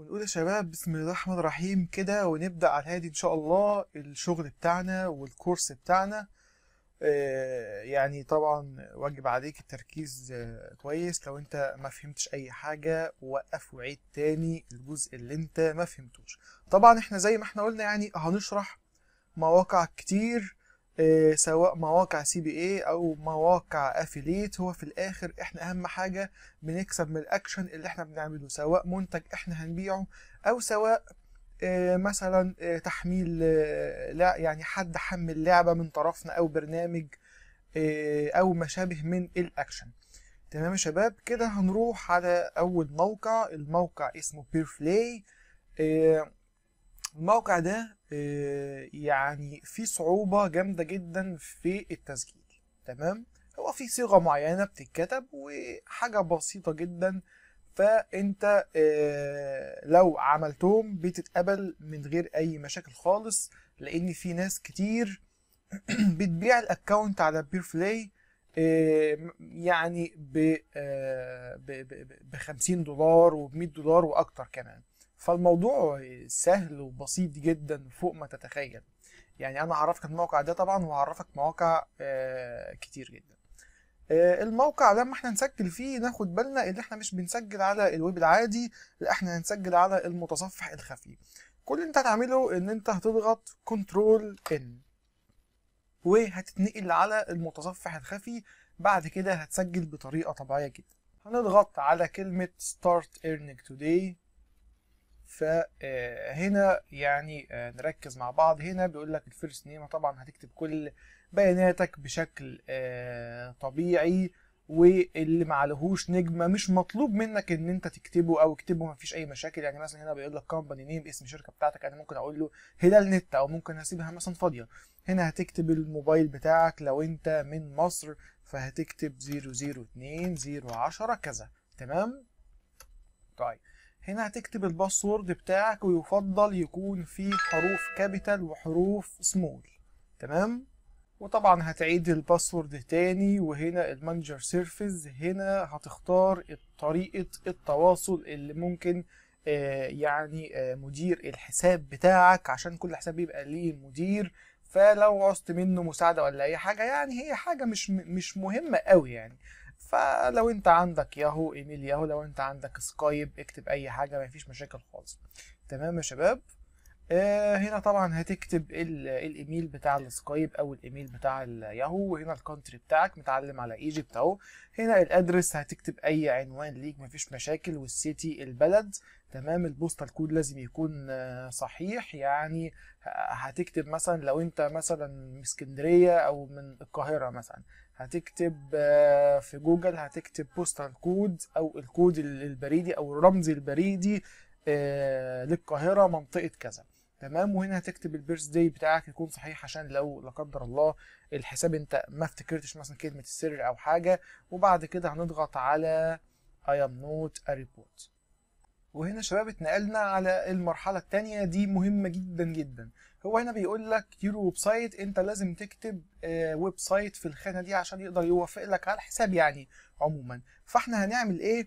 ونقول يا شباب بسم الله الرحمن الرحيم كده ونبدأ على الهادي إن شاء الله الشغل بتاعنا والكورس بتاعنا آه، يعني طبعا واجب عليك التركيز آه، كويس لو انت ما فهمتش اي حاجة وقف وعيد تاني الجزء اللي انت ما فهمتوش طبعا احنا زي ما احنا قلنا يعني هنشرح مواقع كتير آه، سواء مواقع سي بي اي او مواقع افيليت هو في الاخر احنا اهم حاجه بنكسب من الاكشن اللي احنا بنعمله سواء منتج احنا هنبيعه او سواء آه، مثلا آه، تحميل لا يعني حد حمل لعبه من طرفنا او برنامج او ما شابه من الاكشن تمام يا شباب كده هنروح على اول موقع الموقع اسمه بيرفلاي الموقع ده يعني في صعوبة جامدة جدا في التسجيل تمام هو في صيغة معينة بتتكتب وحاجة بسيطة جدا فانت آه، لو عملتهم بتتقبل من غير اي مشاكل خالص لان في ناس كتير بتبيع الاكونت على بيرفلاي آه، يعني ب 50 آه، دولار و 100 دولار واكتر كمان فالموضوع سهل وبسيط جدا فوق ما تتخيل يعني انا هعرفك الموقع ده طبعا وهعرفك مواقع آه، كتير جدا آه، الموقع لما احنا نسجل فيه ناخد بالنا ان احنا مش بنسجل على الويب العادي لا احنا هنسجل على المتصفح الخفي كل اللي انت هتعمله ان انت هتضغط كنترول ان وهتتنقل على المتصفح الخفي بعد كده هتسجل بطريقه طبيعيه جدا هنضغط على كلمه start earning today فهنا آه، يعني آه، نركز مع بعض هنا بيقول لك الفيرست نيم طبعا هتكتب كل بياناتك بشكل آه، طبيعي واللي ما عليهوش نجمه مش مطلوب منك ان انت تكتبه او اكتبه مفيش اي مشاكل يعني مثلا هنا بيقول لك كومباني نيم اسم الشركه بتاعتك انا ممكن اقول له هلال نت او ممكن اسيبها مثلا فاضيه هنا هتكتب الموبايل بتاعك لو انت من مصر فهتكتب 002 010 كذا تمام طيب هنا هتكتب الباسورد بتاعك ويفضل يكون فيه حروف كابيتال وحروف سمول تمام وطبعا هتعيد الباسورد تاني وهنا المانجر سيرفيس هنا هتختار طريقة التواصل اللي ممكن آه يعني آه مدير الحساب بتاعك عشان كل حساب بيبقى ليه مدير فلو عوزت منه مساعدة ولا أي حاجة يعني هي حاجة مش مش مهمة قوي يعني فلو انت عندك ياهو ايميل ياهو لو انت عندك سكايب اكتب اي حاجه مفيش مشاكل خالص تمام يا شباب آه هنا طبعا هتكتب الايميل بتاع السكايب او الايميل بتاع الياهو وهنا الكونتري بتاعك متعلم على ايجيبت اهو هنا الادرس هتكتب اي عنوان ليك مفيش مشاكل والسيتي البلد تمام البوستال كود لازم يكون آه، صحيح يعني هتكتب مثلا لو انت مثلا من اسكندريه او من القاهره مثلا هتكتب آه، في جوجل هتكتب بوستال كود او الكود البريدي او الرمز البريدي آه، للقاهره منطقه كذا تمام وهنا هتكتب البيرث داي بتاعك يكون صحيح عشان لو لا قدر الله الحساب انت ما افتكرتش مثلا كلمه السر او حاجه وبعد كده هنضغط على اي ام نوت ا ريبورت وهنا شباب اتنقلنا على المرحله التانية دي مهمه جدا جدا هو هنا بيقول لك يورو ويب سايت انت لازم تكتب ويب آه، سايت في الخانه دي عشان يقدر يوافق لك على الحساب يعني عموما فاحنا هنعمل ايه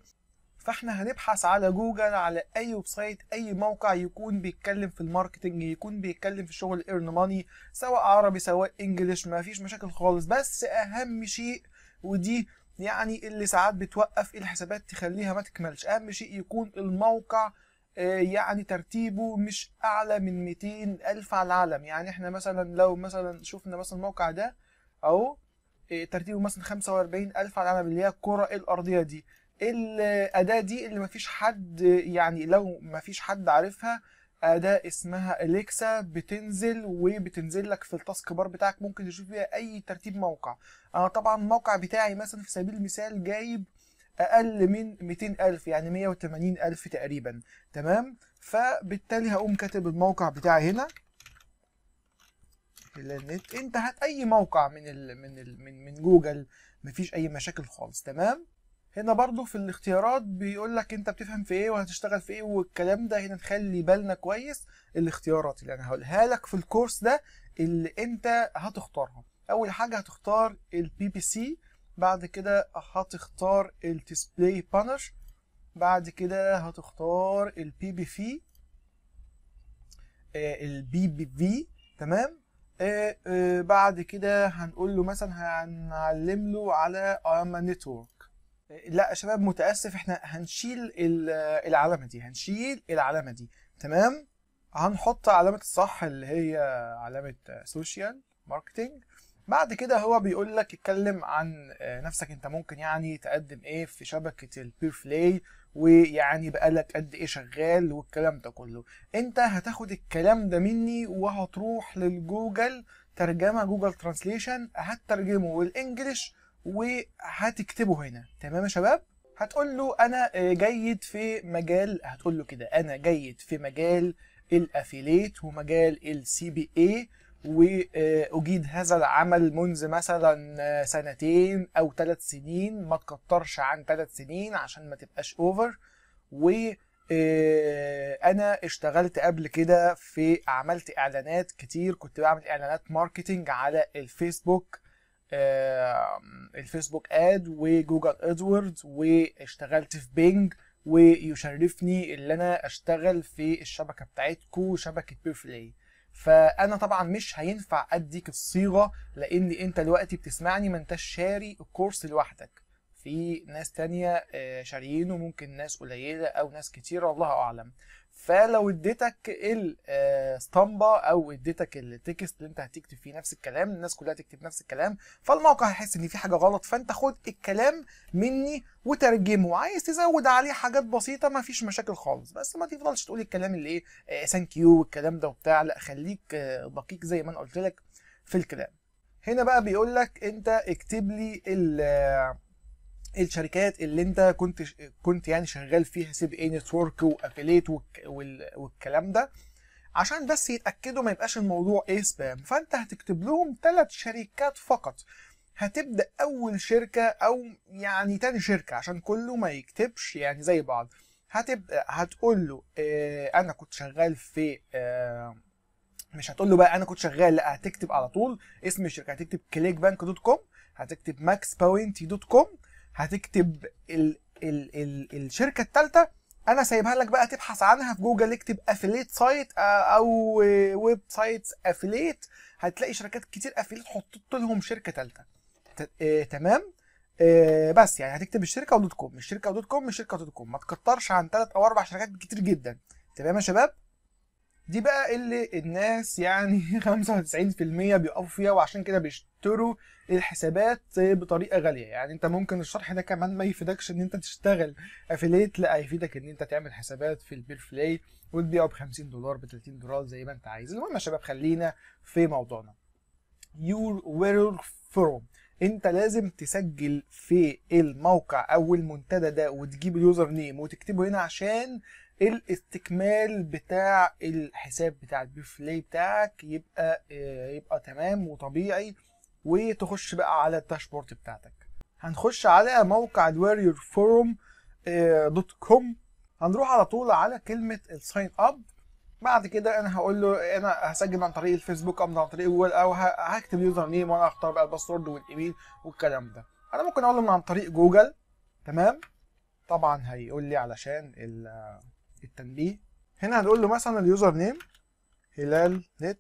فاحنا هنبحث على جوجل على اي ويب سايت اي موقع يكون بيتكلم في الماركتنج يكون بيتكلم في شغل ايرن ماني سواء عربي سواء انجليش ما فيش مشاكل خالص بس اهم شيء ودي يعني اللي ساعات بتوقف الحسابات تخليها ما تكملش اهم شيء يكون الموقع آه، يعني ترتيبه مش اعلى من 200 الف على العالم يعني احنا مثلا لو مثلا شفنا مثلا الموقع ده اهو آه، ترتيبه مثلا 45 الف على العالم اللي هي الكره الارضيه دي الاداه دي اللي ما فيش حد يعني لو ما فيش حد عارفها أداة اسمها أليكسا بتنزل وبتنزل لك في التاسك بار بتاعك ممكن تشوف بيها أي ترتيب موقع أنا طبعا الموقع بتاعي مثلا في سبيل المثال جايب اقل من 200000 يعني 180000 تقريبا تمام فبالتالي هقوم كاتب الموقع بتاعي هنا النت انت هات اي موقع من الـ من الـ من, من جوجل مفيش اي مشاكل خالص تمام هنا برضو في الاختيارات بيقول لك انت بتفهم في ايه وهتشتغل في ايه والكلام ده هنا نخلي بالنا كويس الاختيارات اللي انا هقولها لك في الكورس ده اللي انت هتختارها اول حاجه هتختار البي بي سي بعد كده هتختار الديسبلاي بانر بعد كده هتختار البي بي في البي بي في تمام آه، آه، بعد كده هنقول له مثلا هنعلم له على اما آه، نتورك لا يا شباب متاسف احنا هنشيل العلامه دي هنشيل العلامه دي تمام هنحط علامه الصح اللي هي علامه سوشيال ماركتنج بعد كده هو بيقول لك اتكلم عن آه، نفسك انت ممكن يعني تقدم ايه في شبكه البير بلاي ويعني بقالك قد ايه شغال والكلام ده كله انت هتاخد الكلام ده مني وهتروح للجوجل ترجمه جوجل ترانسليشن هتترجمه بالانجلش وهتكتبه هنا تمام يا شباب هتقول له انا آه، جيد في مجال هتقول له كده انا جيد في مجال الافيليت ومجال السي بي اي واجيد هذا العمل منذ مثلا سنتين او ثلاث سنين ما تكترش عن ثلاث سنين عشان ما تبقاش اوفر و آه، انا اشتغلت قبل كده في عملت اعلانات كتير كنت بعمل اعلانات ماركتينج على الفيسبوك الفيسبوك اد وجوجل ادوردز واشتغلت في بينج ويشرفني ان انا اشتغل في الشبكه بتاعتكم شبكه بيرفلي فانا طبعا مش هينفع اديك الصيغه لان انت دلوقتي بتسمعني ما انتش شاري الكورس لوحدك في ناس تانية آه، شاريينه ممكن ناس قليلة أو ناس كتيرة الله أعلم فلو اديتك الاسطمبه آه، او اديتك التكست اللي انت هتكتب فيه نفس الكلام الناس كلها تكتب نفس الكلام فالموقع هيحس ان في حاجه غلط فانت خد الكلام مني وترجمه عايز تزود عليه حاجات بسيطه ما فيش مشاكل خالص بس ما تفضلش تقول الكلام اللي ايه ثانك آه، يو والكلام ده وبتاع لا خليك آه، دقيق زي ما انا قلت لك في الكلام هنا بقى بيقول لك انت اكتب لي الشركات اللي انت كنت كنت يعني شغال فيها سي بي اي نتورك وافيليت والكلام ده عشان بس يتاكدوا ما يبقاش الموضوع ايه سبام فانت هتكتب لهم ثلاث شركات فقط هتبدا اول شركه او يعني تاني شركه عشان كله ما يكتبش يعني زي بعض هتبدا هتقول له اه انا كنت شغال في اه مش هتقول له بقى انا كنت شغال لا هتكتب على طول اسم الشركه هتكتب كليك بانك دوت كوم هتكتب ماكس باونتي دوت كوم هتكتب ال ال ال الشركه الثالثه انا سايبها لك بقى تبحث عنها في جوجل اكتب افيليت آه، سايت او ويب سايتس افيليت هتلاقي شركات كتير افيليت حطيت لهم شركه ثالثه آه، تمام آه، بس يعني هتكتب الشركه ودوت كوم الشركه ودوت كوم الشركه ودوت كوم ما تكترش عن ثلاث او اربع شركات كتير جدا تمام يا شباب دي بقى اللي الناس يعني 95% بيقفوا فيها وعشان كده بيشتروا الحسابات بطريقه غاليه يعني انت ممكن الشرح ده كمان ما يفيدكش ان انت تشتغل افيليت لا هيفيدك ان انت تعمل حسابات في البير فلاي وتبيعه ب 50 دولار ب 30 دولار زي ما انت عايز المهم يا شباب خلينا في موضوعنا يور وير فروم انت لازم تسجل في الموقع او المنتدى ده وتجيب اليوزر نيم وتكتبه هنا عشان الاستكمال بتاع الحساب بتاع البيفلي بتاعك يبقى آه، يبقى تمام وطبيعي وتخش بقى على الداشبورد بتاعتك هنخش على موقع الواريور آه، فورم دوت كوم هنروح على طول على كلمه الساين اب بعد كده انا هقول له انا هسجل عن طريق الفيسبوك او عن طريق جوجل او هكتب يوزر نيم وانا هختار بقى الباسورد والايميل والكلام ده انا ممكن اقول له من عن طريق جوجل تمام طبعا هيقول لي علشان ال التنبيه هنا هنقول له مثلا اليوزر نيم هلال نت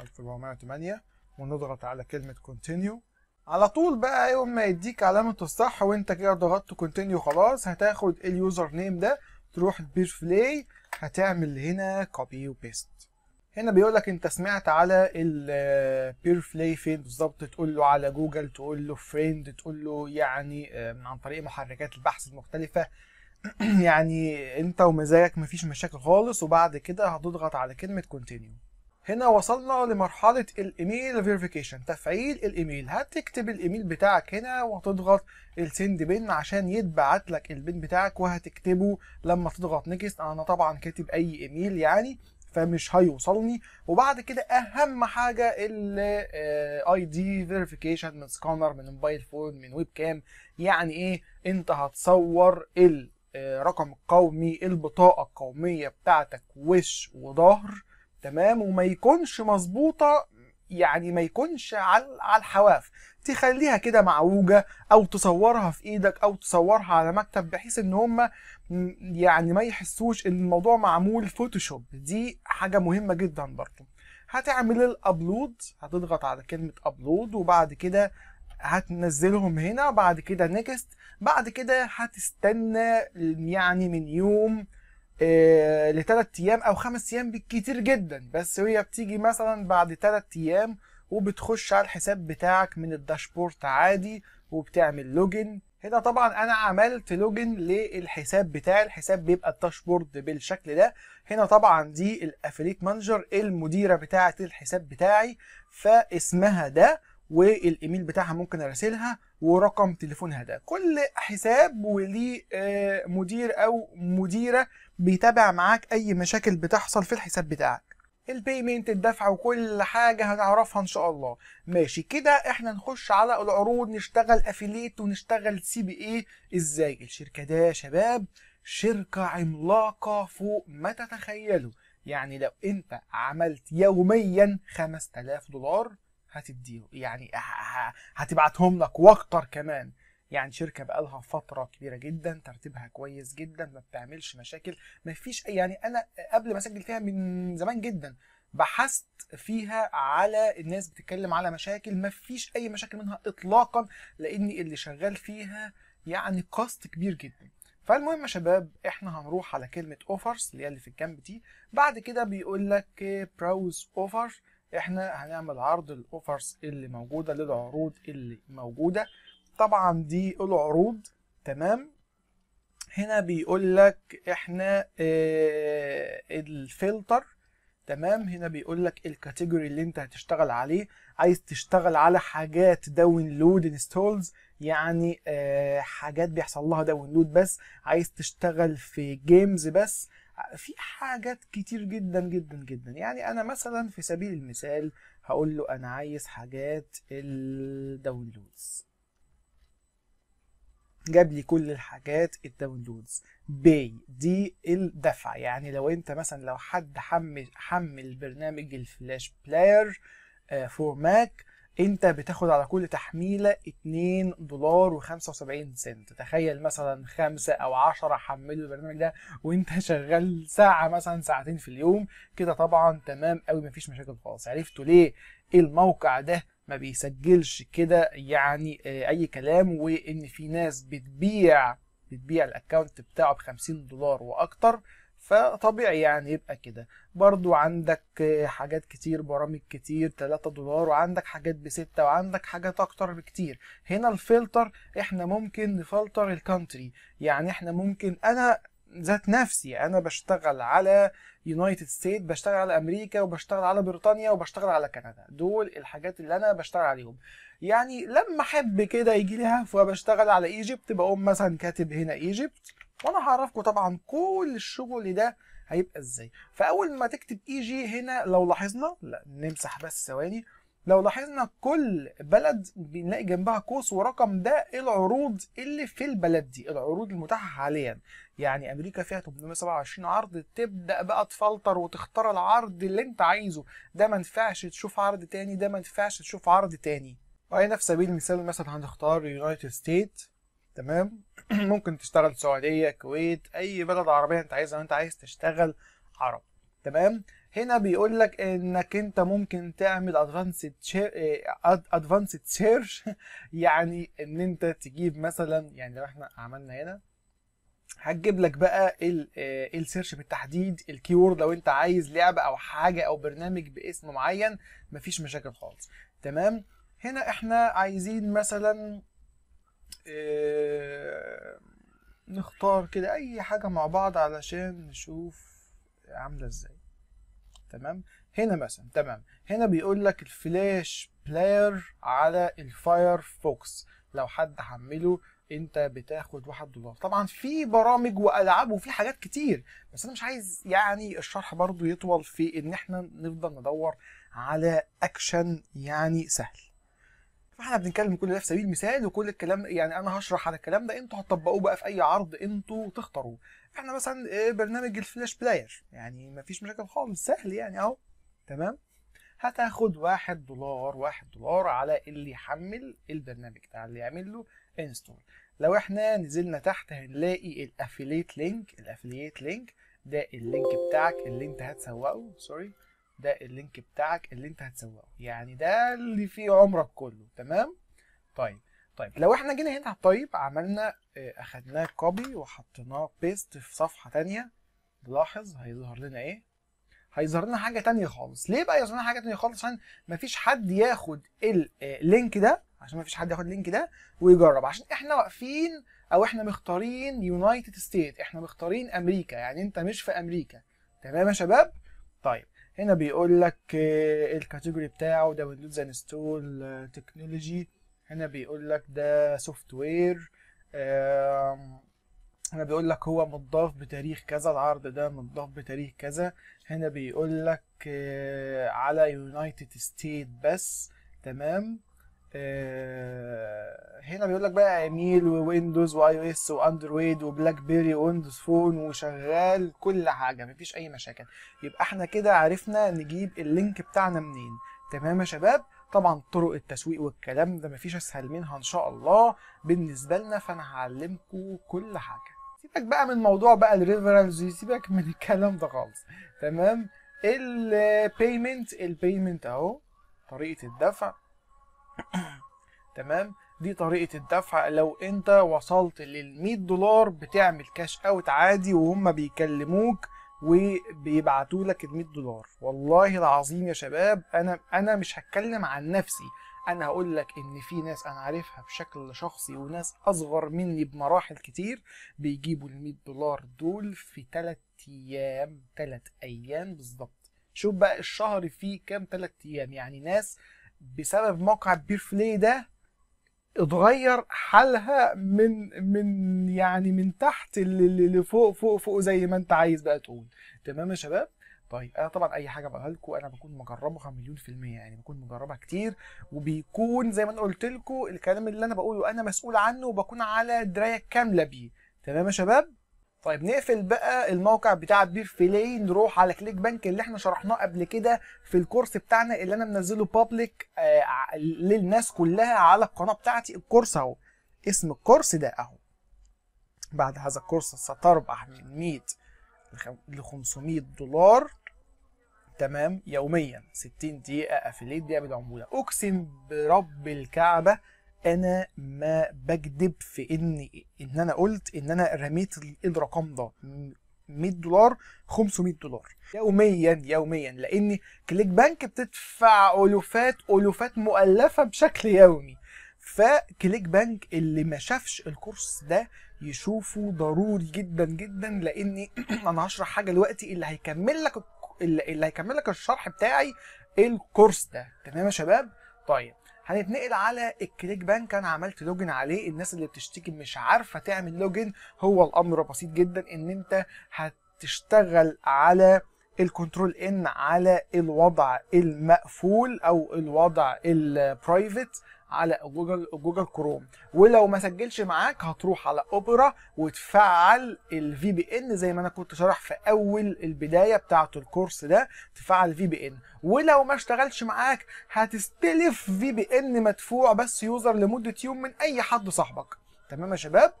1408 ونضغط على كلمه كونتينيو على طول بقى يوم ما يديك علامه الصح وانت كده ضغطت كونتينيو خلاص هتاخد اليوزر نيم ده تروح البيج بلاي هتعمل هنا كوبي وبيست هنا بيقول لك انت سمعت على البير بلاي فين بالظبط تقول له على جوجل تقول له فريند تقول له يعني آه، عن طريق محركات البحث المختلفه يعني انت ومزاجك مفيش مشاكل خالص وبعد كده هتضغط على كلمه كونتينيو هنا وصلنا لمرحله الايميل فيريفيكيشن تفعيل الايميل هتكتب الايميل بتاعك هنا وهتضغط السند بن عشان يتبعت لك البن بتاعك وهتكتبه لما تضغط نيكست انا طبعا كاتب اي ايميل يعني فمش هيوصلني وبعد كده اهم حاجه الاي دي فيريفيكيشن من سكانر من موبايل فون من ويب كام يعني ايه انت هتصور ال آه، رقم قومي البطاقه القوميه بتاعتك وش وظهر تمام وما يكونش مظبوطه يعني ما يكونش على الحواف تخليها كده معوجه او تصورها في ايدك او تصورها على مكتب بحيث ان هم يعني ما يحسوش ان الموضوع معمول فوتوشوب دي حاجه مهمه جدا برضو هتعمل الابلود هتضغط على كلمه ابلود وبعد كده هتنزلهم هنا بعد كده نيكست بعد كده هتستنى يعني من يوم آه لثلاث ايام او خمس ايام بالكتير جدا بس هي بتيجي مثلا بعد ثلاث ايام وبتخش على الحساب بتاعك من الداشبورد عادي وبتعمل لوجن هنا طبعا انا عملت لوجن للحساب بتاعي الحساب بيبقى الداشبورد بالشكل ده هنا طبعا دي الافليت مانجر المديره بتاعه الحساب بتاعي فاسمها ده والايميل بتاعها ممكن ارسلها ورقم تليفونها ده كل حساب وليه آه، مدير او مديره بيتابع معاك اي مشاكل بتحصل في الحساب بتاعك البيمنت الدفع وكل حاجه هنعرفها ان شاء الله ماشي كده احنا نخش على العروض نشتغل افيليت ونشتغل سي بي اي ازاي الشركه ده يا شباب شركه عملاقه فوق ما تتخيلوا يعني لو انت عملت يوميا 5000 دولار هتديه يعني هتبعتهم لك واكتر كمان يعني شركه بقالها فتره كبيره جدا ترتيبها كويس جدا ما بتعملش مشاكل ما فيش يعني انا قبل ما اسجل فيها من زمان جدا بحثت فيها على الناس بتتكلم على مشاكل ما فيش اي مشاكل منها اطلاقا لان اللي شغال فيها يعني كاست كبير جدا فالمهم يا شباب احنا هنروح على كلمه اوفرز اللي هي اللي في الجنب دي بعد كده بيقول لك براوز اوفر احنا هنعمل عرض الاوفرز اللي موجوده للعروض اللي موجوده طبعا دي العروض تمام هنا بيقول لك احنا اه الفلتر تمام هنا بيقول لك الكاتيجوري اللي انت هتشتغل عليه عايز تشتغل على حاجات داونلود انستولز يعني اه حاجات بيحصل لها داونلود بس عايز تشتغل في جيمز بس في حاجات كتير جدا جدا جدا يعني انا مثلا في سبيل المثال هقول له انا عايز حاجات الداونلودز جاب لي كل الحاجات الداونلودز باي دي الدفع يعني لو انت مثلا لو حد حمل حمل برنامج الفلاش بلاير فور آه، ماك انت بتاخد على كل تحميلة 2 دولار و75 سنت تخيل مثلا خمسة او عشرة حملوا البرنامج ده وانت شغال ساعة مثلا ساعتين في اليوم كده طبعا تمام قوي مفيش مشاكل خالص عرفتوا ليه الموقع ده ما بيسجلش كده يعني آه، اي كلام وان في ناس بتبيع بتبيع الاكونت بتاعه ب 50 دولار واكتر فطبيعي يعني يبقى كده برضو عندك حاجات كتير برامج كتير 3 دولار وعندك حاجات بستة وعندك حاجات اكتر بكتير هنا الفلتر احنا ممكن نفلتر الكونتري يعني احنا ممكن انا ذات نفسي انا بشتغل على يونايتد ستيت بشتغل على امريكا وبشتغل على بريطانيا وبشتغل على كندا دول الحاجات اللي انا بشتغل عليهم يعني لما احب كده يجي لي هفوه بشتغل على ايجيبت بقوم مثلا كاتب هنا ايجيبت وانا هعرفكم طبعا كل الشغل ده هيبقى ازاي فاول ما تكتب اي e جي هنا لو لاحظنا لا نمسح بس ثواني لو لاحظنا كل بلد بنلاقي جنبها قوس ورقم ده العروض اللي في البلد دي العروض المتاحه حاليا يعني امريكا فيها 827 عرض تبدا بقى تفلتر وتختار العرض اللي انت عايزه ده ما ينفعش تشوف عرض تاني ده ما ينفعش تشوف عرض تاني وعلى نفس سبيل المثال مثلا هنختار يونايتد ستيت تمام ممكن تشتغل سعوديه كويت اي بلد عربيه انت عايزها وانت عايز تشتغل عرب تمام هنا بيقول لك انك انت ممكن تعمل ادفانسد ادفانسد سيرش يعني ان انت تجيب مثلا يعني لو احنا عملنا هنا هتجيب لك بقى السيرش آه، بالتحديد الكيورد لو انت عايز لعبه او حاجه او برنامج باسم معين مفيش مشاكل خالص تمام هنا احنا عايزين مثلا آه، نختار كده اي حاجة مع بعض علشان نشوف عاملة ازاي تمام هنا مثلا تمام هنا بيقول لك الفلاش بلاير على الفاير فوكس لو حد حمله انت بتاخد واحد دولار طبعا في برامج والعاب وفي حاجات كتير بس انا مش عايز يعني الشرح برضو يطول في ان احنا نفضل ندور على اكشن يعني سهل فاحنا بنتكلم كل ده في سبيل مثال وكل الكلام يعني انا هشرح على الكلام ده انتوا هتطبقوه بقى في اي عرض انتوا تختاروا احنا مثلا آه، برنامج الفلاش بلاير يعني مفيش مشاكل خالص سهل يعني اهو تمام هتاخد واحد دولار واحد دولار على اللي يحمل البرنامج ده اللي يعمل له انستول لو احنا نزلنا تحت هنلاقي الافيليت لينك الافيليت لينك ده اللينك بتاعك اللي انت هتسوقه سوري ده اللينك بتاعك اللي انت هتسوقه يعني ده اللي فيه عمرك كله تمام طيب طيب لو احنا جينا هنا طيب عملنا آه، اخدناه كوبي وحطيناه بيست في صفحه تانية نلاحظ هيظهر لنا ايه هيظهر لنا حاجه تانية خالص ليه بقى يظهر لنا حاجه تانية خالص عشان مفيش حد ياخد اللينك آه، ده عشان مفيش حد ياخد اللينك ده ويجرب عشان احنا واقفين او احنا مختارين يونايتد ستيت احنا مختارين امريكا يعني انت مش في امريكا تمام يا شباب طيب هنا بيقول لك الكاتيجوري آه، بتاعه ويندوز انستول تكنولوجي هنا بيقول لك ده سوفت وير هنا بيقول لك هو متضاف بتاريخ كذا العرض ده متضاف بتاريخ كذا هنا بيقول لك آه، على يونايتد ستيت بس تمام آه، هنا بيقول لك بقى ايميل وويندوز واي او اس واندرويد وبلاك بيري ويندوز فون وشغال كل حاجه مفيش اي مشاكل يبقى احنا كده عرفنا نجيب اللينك بتاعنا منين تمام يا شباب طبعا طرق التسويق والكلام ده مفيش اسهل منها ان شاء الله بالنسبه لنا فانا هعلمكم كل حاجه سيبك بقى من موضوع بقى الريفرنس سيبك من الكلام ده خالص تمام البيمنت البيمنت اهو طريقه الدفع تمام دي طريقه الدفع لو انت وصلت لل 100 دولار بتعمل كاش اوت عادي وهم بيكلموك وبيبعتوا لك ال 100 دولار والله العظيم يا شباب انا انا مش هتكلم عن نفسي انا هقول لك ان في ناس انا عارفها بشكل شخصي وناس اصغر مني بمراحل كتير بيجيبوا ال 100 دولار دول في 3 ايام 3 ايام بالظبط شوف بقى الشهر فيه كام 3 ايام يعني ناس بسبب موقع بير فلي ده اتغير حالها من من يعني من تحت لفوق فوق فوق زي ما انت عايز بقى تقول تمام يا شباب طيب انا طبعا اي حاجه بقولها لكم انا بكون مجربها مليون في الميه يعني بكون مجربها كتير وبيكون زي ما انا قلت لكم الكلام اللي انا بقوله انا مسؤول عنه وبكون على درايه كامله بيه تمام يا شباب طيب نقفل بقى الموقع بتاع بير نروح على كليك بانك اللي احنا شرحناه قبل كده في الكورس بتاعنا اللي انا منزله بابليك آه، للناس كلها على القناه بتاعتي الكورس اهو اسم الكورس ده اهو بعد هذا الكورس ستربح من 100 ل 500 دولار تمام يوميا 60 دقيقه افليت دي بالعموله اقسم برب الكعبه انا ما بكذب في ان ان انا قلت ان انا رميت إيه الرقم ده 100 دولار 500 دولار يوميا يوميا لان كليك بانك بتدفع الوفات الوفات مؤلفه بشكل يومي فكليك بانك اللي ما شافش الكورس ده يشوفه ضروري جدا جدا لان انا هشرح حاجه دلوقتي اللي هيكمل لك اللي هيكمل لك الشرح بتاعي الكورس ده تمام يا شباب طيب هنتنقل على الكليك بانك انا عملت لوجن عليه الناس اللي بتشتكي مش عارفه تعمل لوجن هو الامر بسيط جدا ان انت هتشتغل على الكنترول ان على الوضع المقفول او الوضع البرايفت على جوجل جوجل كروم ولو ما سجلش معاك هتروح على اوبرا وتفعل الفي بي ان زي ما انا كنت شرح في اول البدايه بتاعه الكورس ده تفعل في بي ان ولو ما اشتغلش معاك هتستلف في بي ان مدفوع بس يوزر لمده يوم من اي حد صاحبك تمام يا شباب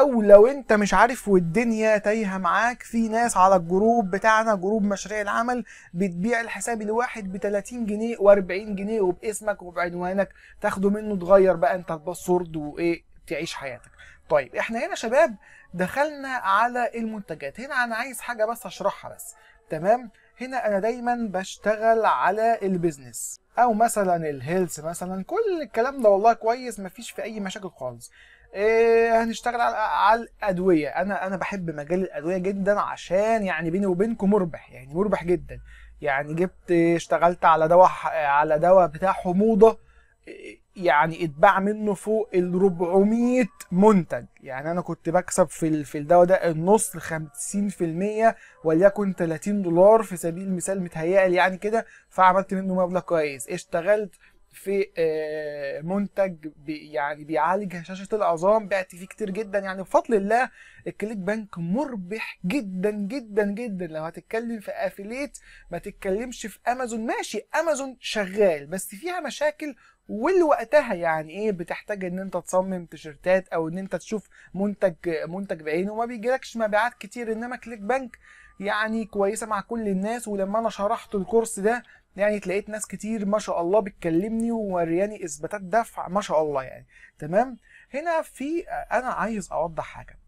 او لو انت مش عارف والدنيا تايهه معاك في ناس على الجروب بتاعنا جروب مشاريع العمل بتبيع الحساب الواحد ب 30 جنيه و40 جنيه وباسمك وبعنوانك تاخده منه تغير بقى انت الباسورد وايه تعيش حياتك طيب احنا هنا شباب دخلنا على المنتجات هنا انا عايز حاجه بس اشرحها بس تمام هنا انا دايما بشتغل على البيزنس او مثلا الهيلث مثلا كل الكلام ده والله كويس مفيش في اي مشاكل خالص إيه هنشتغل على على الادويه انا انا بحب مجال الادويه جدا عشان يعني بيني وبينكم مربح يعني مربح جدا يعني جبت اشتغلت على دواء على دواء بتاع حموضه يعني اتباع منه فوق ال 400 منتج يعني انا كنت بكسب في في الدواء ده النص 50% وليكن 30 دولار في سبيل المثال متهيألي يعني كده فعملت منه مبلغ كويس اشتغلت في آه، منتج بي يعني بيعالج هشاشه العظام بعت فيه كتير جدا يعني بفضل الله الكليك بانك مربح جدا جدا جدا لو هتتكلم في افيليت ما تتكلمش في امازون ماشي امازون شغال بس فيها مشاكل والوقتها يعني ايه بتحتاج ان انت تصمم تيشرتات او ان انت تشوف منتج منتج بعينه وما بيجيلكش مبيعات كتير انما كليك بانك يعني كويسه مع كل الناس ولما انا شرحت الكورس ده يعني تلاقيت ناس كتير ما شاء الله بتكلمني ومورياني اثباتات دفع ما شاء الله يعني تمام هنا في انا عايز اوضح حاجه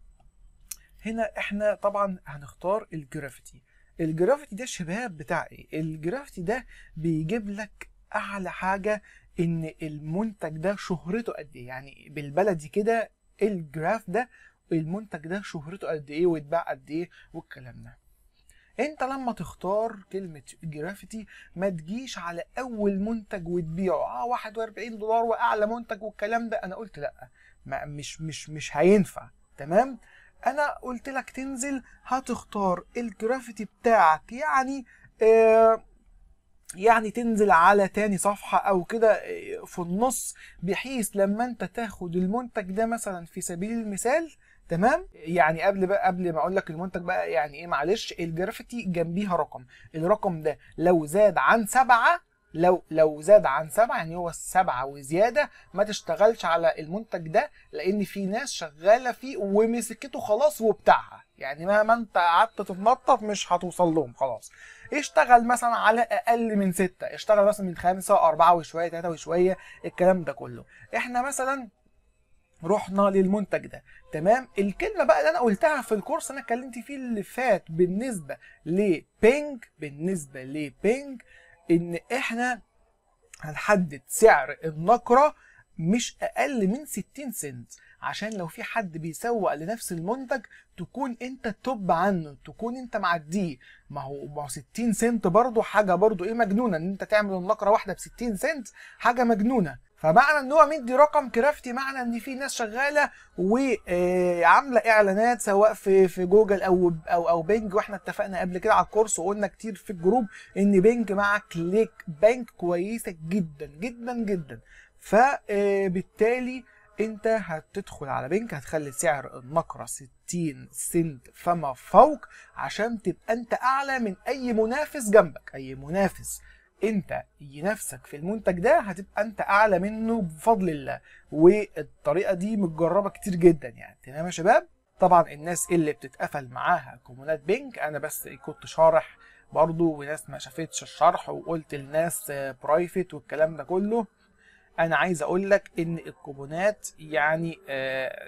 هنا احنا طبعا هنختار الجرافيتي الجرافيتي ده شباب بتاع ايه الجرافيتي ده بيجيب لك اعلى حاجه ان المنتج ده شهرته قد ايه يعني بالبلدي كده الجراف ده المنتج ده شهرته قد ايه واتباع قد ايه والكلام ده انت لما تختار كلمه جرافيتي ما تجيش على اول منتج وتبيعه اه 41 دولار واعلى منتج والكلام ده انا قلت لا ما مش مش مش هينفع تمام انا قلت لك تنزل هتختار الجرافيتي بتاعك يعني آه يعني تنزل على تاني صفحة أو كده آه، في النص بحيث لما أنت تاخد المنتج ده مثلا في سبيل المثال تمام يعني قبل بقى قبل ما اقول لك المنتج بقى يعني ايه معلش الجرافيتي جنبيها رقم الرقم ده لو زاد عن سبعه لو لو زاد عن سبعه يعني هو السبعه وزياده ما تشتغلش على المنتج ده لان في ناس شغاله فيه ومسكته خلاص وبتاعها يعني مهما انت قعدت تتنطط مش هتوصل لهم خلاص اشتغل مثلا على اقل من ستة اشتغل مثلا من خمسة اربعة وشوية تلاتة وشوية الكلام ده كله احنا مثلا رحنا للمنتج ده تمام الكلمه بقى اللي انا قلتها في الكورس انا اتكلمت فيه اللي فات بالنسبه لبينج بالنسبه لبينج ان احنا هنحدد سعر النقره مش اقل من 60 سنت عشان لو في حد بيسوق لنفس المنتج تكون انت توب عنه تكون انت معديه ما هو ما هو 60 سنت برضه حاجه برضه ايه مجنونه ان انت تعمل النقره واحده ب 60 سنت حاجه مجنونه فمعنى ان هو مدي رقم كرافتي معنى ان في ناس شغاله وعامله آه، اعلانات سواء في في جوجل او او او بينج واحنا اتفقنا قبل كده على الكورس وقلنا كتير في الجروب ان بينج مع كليك بنك كويسه جدا جدا جدا فبالتالي آه، انت هتدخل على بنك هتخلي سعر النقره 60 سنت فما فوق عشان تبقى انت اعلى من اي منافس جنبك اي منافس انت ينافسك في المنتج ده هتبقى انت اعلى منه بفضل الله والطريقه دي متجربه كتير جدا يعني تمام يا شباب طبعا الناس اللي بتتقفل معاها كومونات بينك انا بس كنت شارح برضو وناس ما شافتش الشرح وقلت الناس برايفت والكلام ده كله انا عايز اقول لك ان الكوبونات يعني آه،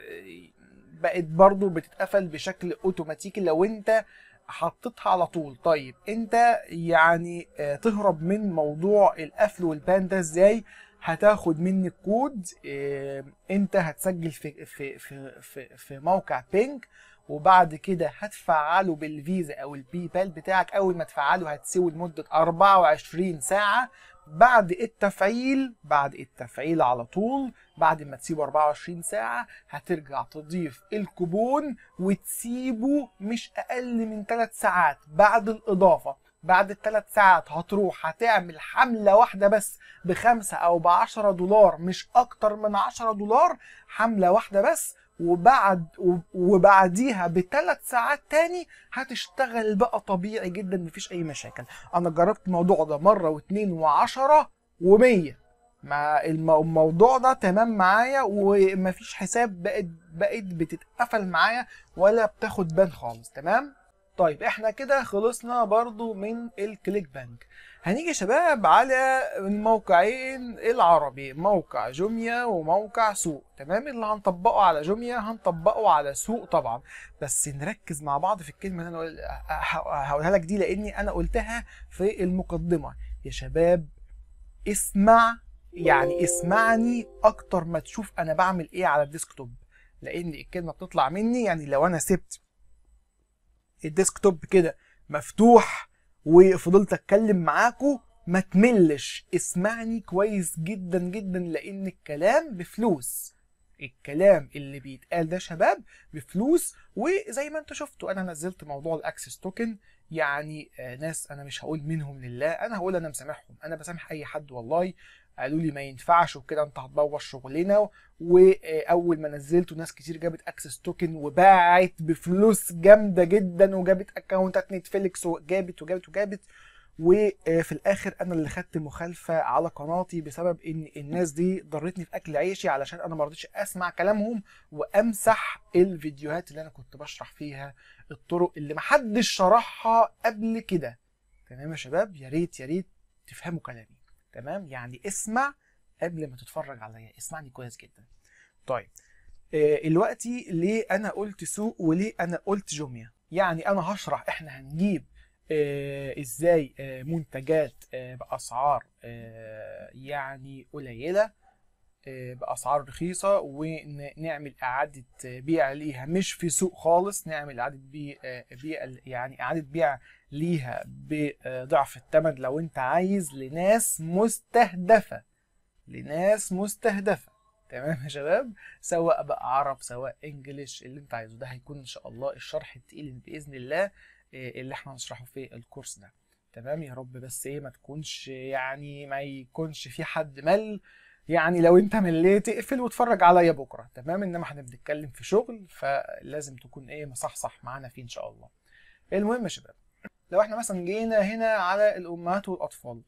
بقت برضو بتتقفل بشكل اوتوماتيكي لو انت حطيتها على طول طيب انت يعني آه، تهرب من موضوع القفل والبان ده ازاي هتاخد مني الكود آه، انت هتسجل في في في في, في موقع بينك وبعد كده هتفعله بالفيزا او البي بال بتاعك اول ما تفعله هتسيبه لمده 24 ساعه بعد التفعيل بعد التفعيل على طول بعد ما تسيبه 24 ساعة هترجع تضيف الكوبون وتسيبه مش أقل من 3 ساعات بعد الإضافة بعد الثلاث ساعات هتروح هتعمل حملة واحدة بس بخمسة أو بعشرة دولار مش أكتر من عشرة دولار حملة واحدة بس وبعد وبعديها بثلاث ساعات تاني هتشتغل بقى طبيعي جدا مفيش اي مشاكل انا جربت الموضوع ده مره واثنين وعشرة ومية مع الموضوع ده تمام معايا ومفيش حساب بقت بقت بتتقفل معايا ولا بتاخد بان خالص تمام طيب احنا كده خلصنا برضو من الكليك بانك هنيجي شباب على الموقعين العربي موقع جوميا وموقع سوق تمام اللي هنطبقه على جوميا هنطبقه على سوق طبعا بس نركز مع بعض في الكلمه اللي انا هقولها لك دي لاني انا قلتها في المقدمه يا شباب اسمع يعني اسمعني اكتر ما تشوف انا بعمل ايه على الديسكتوب لان الكلمه بتطلع مني يعني لو انا سبت الديسكتوب كده مفتوح وفضلت اتكلم معاكو ما تملش اسمعني كويس جدا جدا لان الكلام بفلوس الكلام اللي بيتقال ده شباب بفلوس وزي ما انتوا شفتوا انا نزلت موضوع الاكسس توكن يعني آه، ناس انا مش هقول منهم لله انا هقول انا مسامحهم انا بسامح اي حد والله قالوا لي ما ينفعش وكده انت هتبوظ شغلنا واول ما نزلته ناس كتير جابت اكسس توكن وباعت بفلوس جامده جدا وجابت اكونتات نتفليكس وجابت وجابت وجابت وفي الاخر انا اللي خدت مخالفه على قناتي بسبب ان الناس دي ضرتني في اكل عيشي علشان انا ما رضيتش اسمع كلامهم وامسح الفيديوهات اللي انا كنت بشرح فيها الطرق اللي محدش شرحها قبل كده تمام يا شباب يا ريت يا ريت تفهموا كلامي تمام يعني اسمع قبل ما تتفرج عليا اسمعني كويس جدا طيب دلوقتي آه، ليه انا قلت سوق وليه انا قلت جوميا يعني انا هشرح احنا هنجيب آه، ازاي آه، منتجات باسعار يعني قليله آه، باسعار رخيصه ونعمل اعاده بيع ليها مش في سوق خالص نعمل اعاده بيع, آه، بيع يعني اعاده بيع ليها بضعف الثمن لو انت عايز لناس مستهدفه لناس مستهدفه تمام يا شباب سواء بقى عرب سواء انجليش اللي انت عايزه ده هيكون ان شاء الله الشرح التقيل باذن الله آه، اللي احنا هنشرحه في الكورس ده تمام يا رب بس ايه ما تكونش يعني ما يكونش في حد مل يعني لو انت مليت اقفل واتفرج عليا بكره تمام انما احنا بنتكلم في شغل فلازم تكون ايه مصحصح معانا فيه ان شاء الله المهم يا شباب لو احنا مثلا جينا هنا على الامهات والاطفال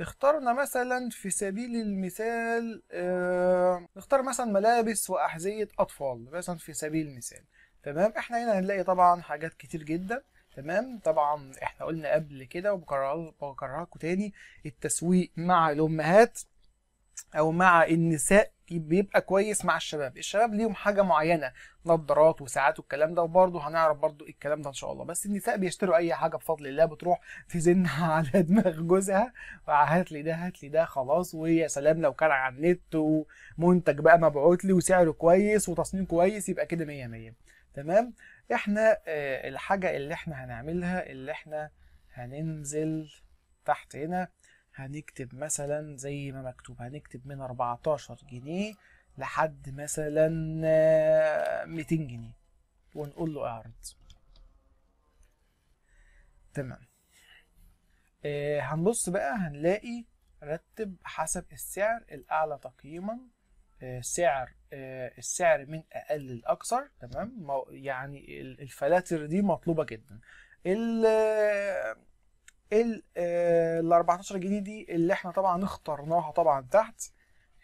اخترنا مثلا في سبيل المثال اه اختار مثلا ملابس واحذيه اطفال مثلا في سبيل المثال تمام احنا هنا هنلاقي طبعا حاجات كتير جدا تمام طبعا احنا قلنا قبل كده وبكررها لكم تاني التسويق مع الامهات او مع النساء بيبقى كويس مع الشباب الشباب ليهم حاجه معينه نظارات وساعات والكلام ده وبرضه هنعرف برضه الكلام ده ان شاء الله بس النساء بيشتروا اي حاجه بفضل الله بتروح في زنها على دماغ جوزها هات لي ده هات لي ده خلاص ويا سلام لو كان على النت ومنتج بقى مبعوت لي وسعره كويس وتصميم كويس يبقى كده 100 100 تمام احنا آه، الحاجه اللي احنا هنعملها اللي احنا هننزل تحت هنا هنكتب مثلا زي ما مكتوب هنكتب من 14 جنيه لحد مثلا 200 آه، جنيه ونقول له اعرض تمام آه هنبص بقى هنلاقي رتب حسب السعر الاعلى تقييما آه سعر آه السعر من اقل لاكثر تمام يعني الفلاتر دي مطلوبه جدا ال 14 آه، جنيه دي اللي احنا طبعا اخترناها طبعا تحت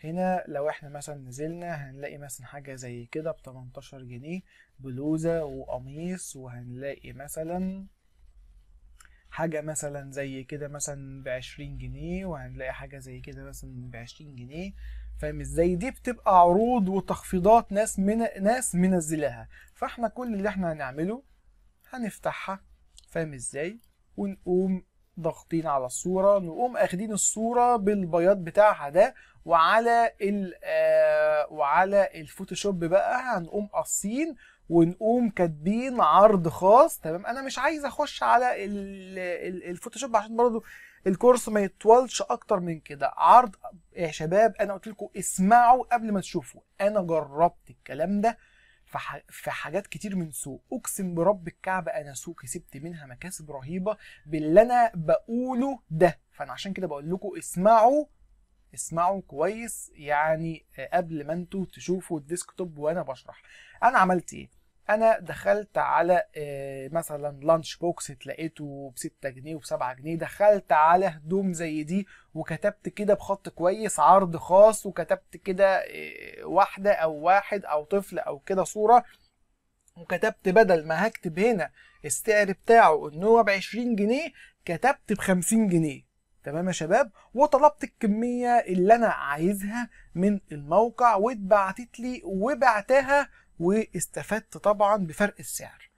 هنا لو احنا مثلا نزلنا هنلاقي مثلا حاجة زي كده ب 18 جنيه بلوزة وقميص وهنلاقي مثلا حاجة مثلا زي كده مثلا ب 20 جنيه وهنلاقي حاجة زي كده مثلا ب 20 جنيه فاهم ازاي دي بتبقى عروض وتخفيضات ناس من ناس منزلاها فاحنا كل اللي احنا هنعمله هنفتحها فاهم ازاي ونقوم ضاغطين على الصوره نقوم اخدين الصوره بالبياض بتاعها ده وعلى ال آه، وعلى الفوتوشوب بقى هنقوم قاصين ونقوم كاتبين عرض خاص تمام انا مش عايز اخش على الفوتوشوب عشان برضو الكورس ما يطولش اكتر من كده عرض يا شباب انا قلت لكم اسمعوا قبل ما تشوفوا انا جربت الكلام ده في حاجات كتير من سوق اقسم برب الكعبه انا سوق كسبت منها مكاسب رهيبه باللي انا بقوله ده فانا عشان كده بقول لكم اسمعوا اسمعوا كويس يعني قبل ما انتوا تشوفوا الديسكتوب وانا بشرح انا عملت ايه انا دخلت على آه، مثلا لانش بوكس لقيته ب 6 جنيه وب 7 جنيه دخلت على هدوم زي دي وكتبت كده بخط كويس عرض خاص وكتبت كده آه، واحده او واحد او طفل او كده صوره وكتبت بدل ما هكتب هنا السعر بتاعه ان هو ب 20 جنيه كتبت ب 50 جنيه تمام يا شباب وطلبت الكميه اللي انا عايزها من الموقع واتبعتت لي وبعتها واستفدت طبعا بفرق السعر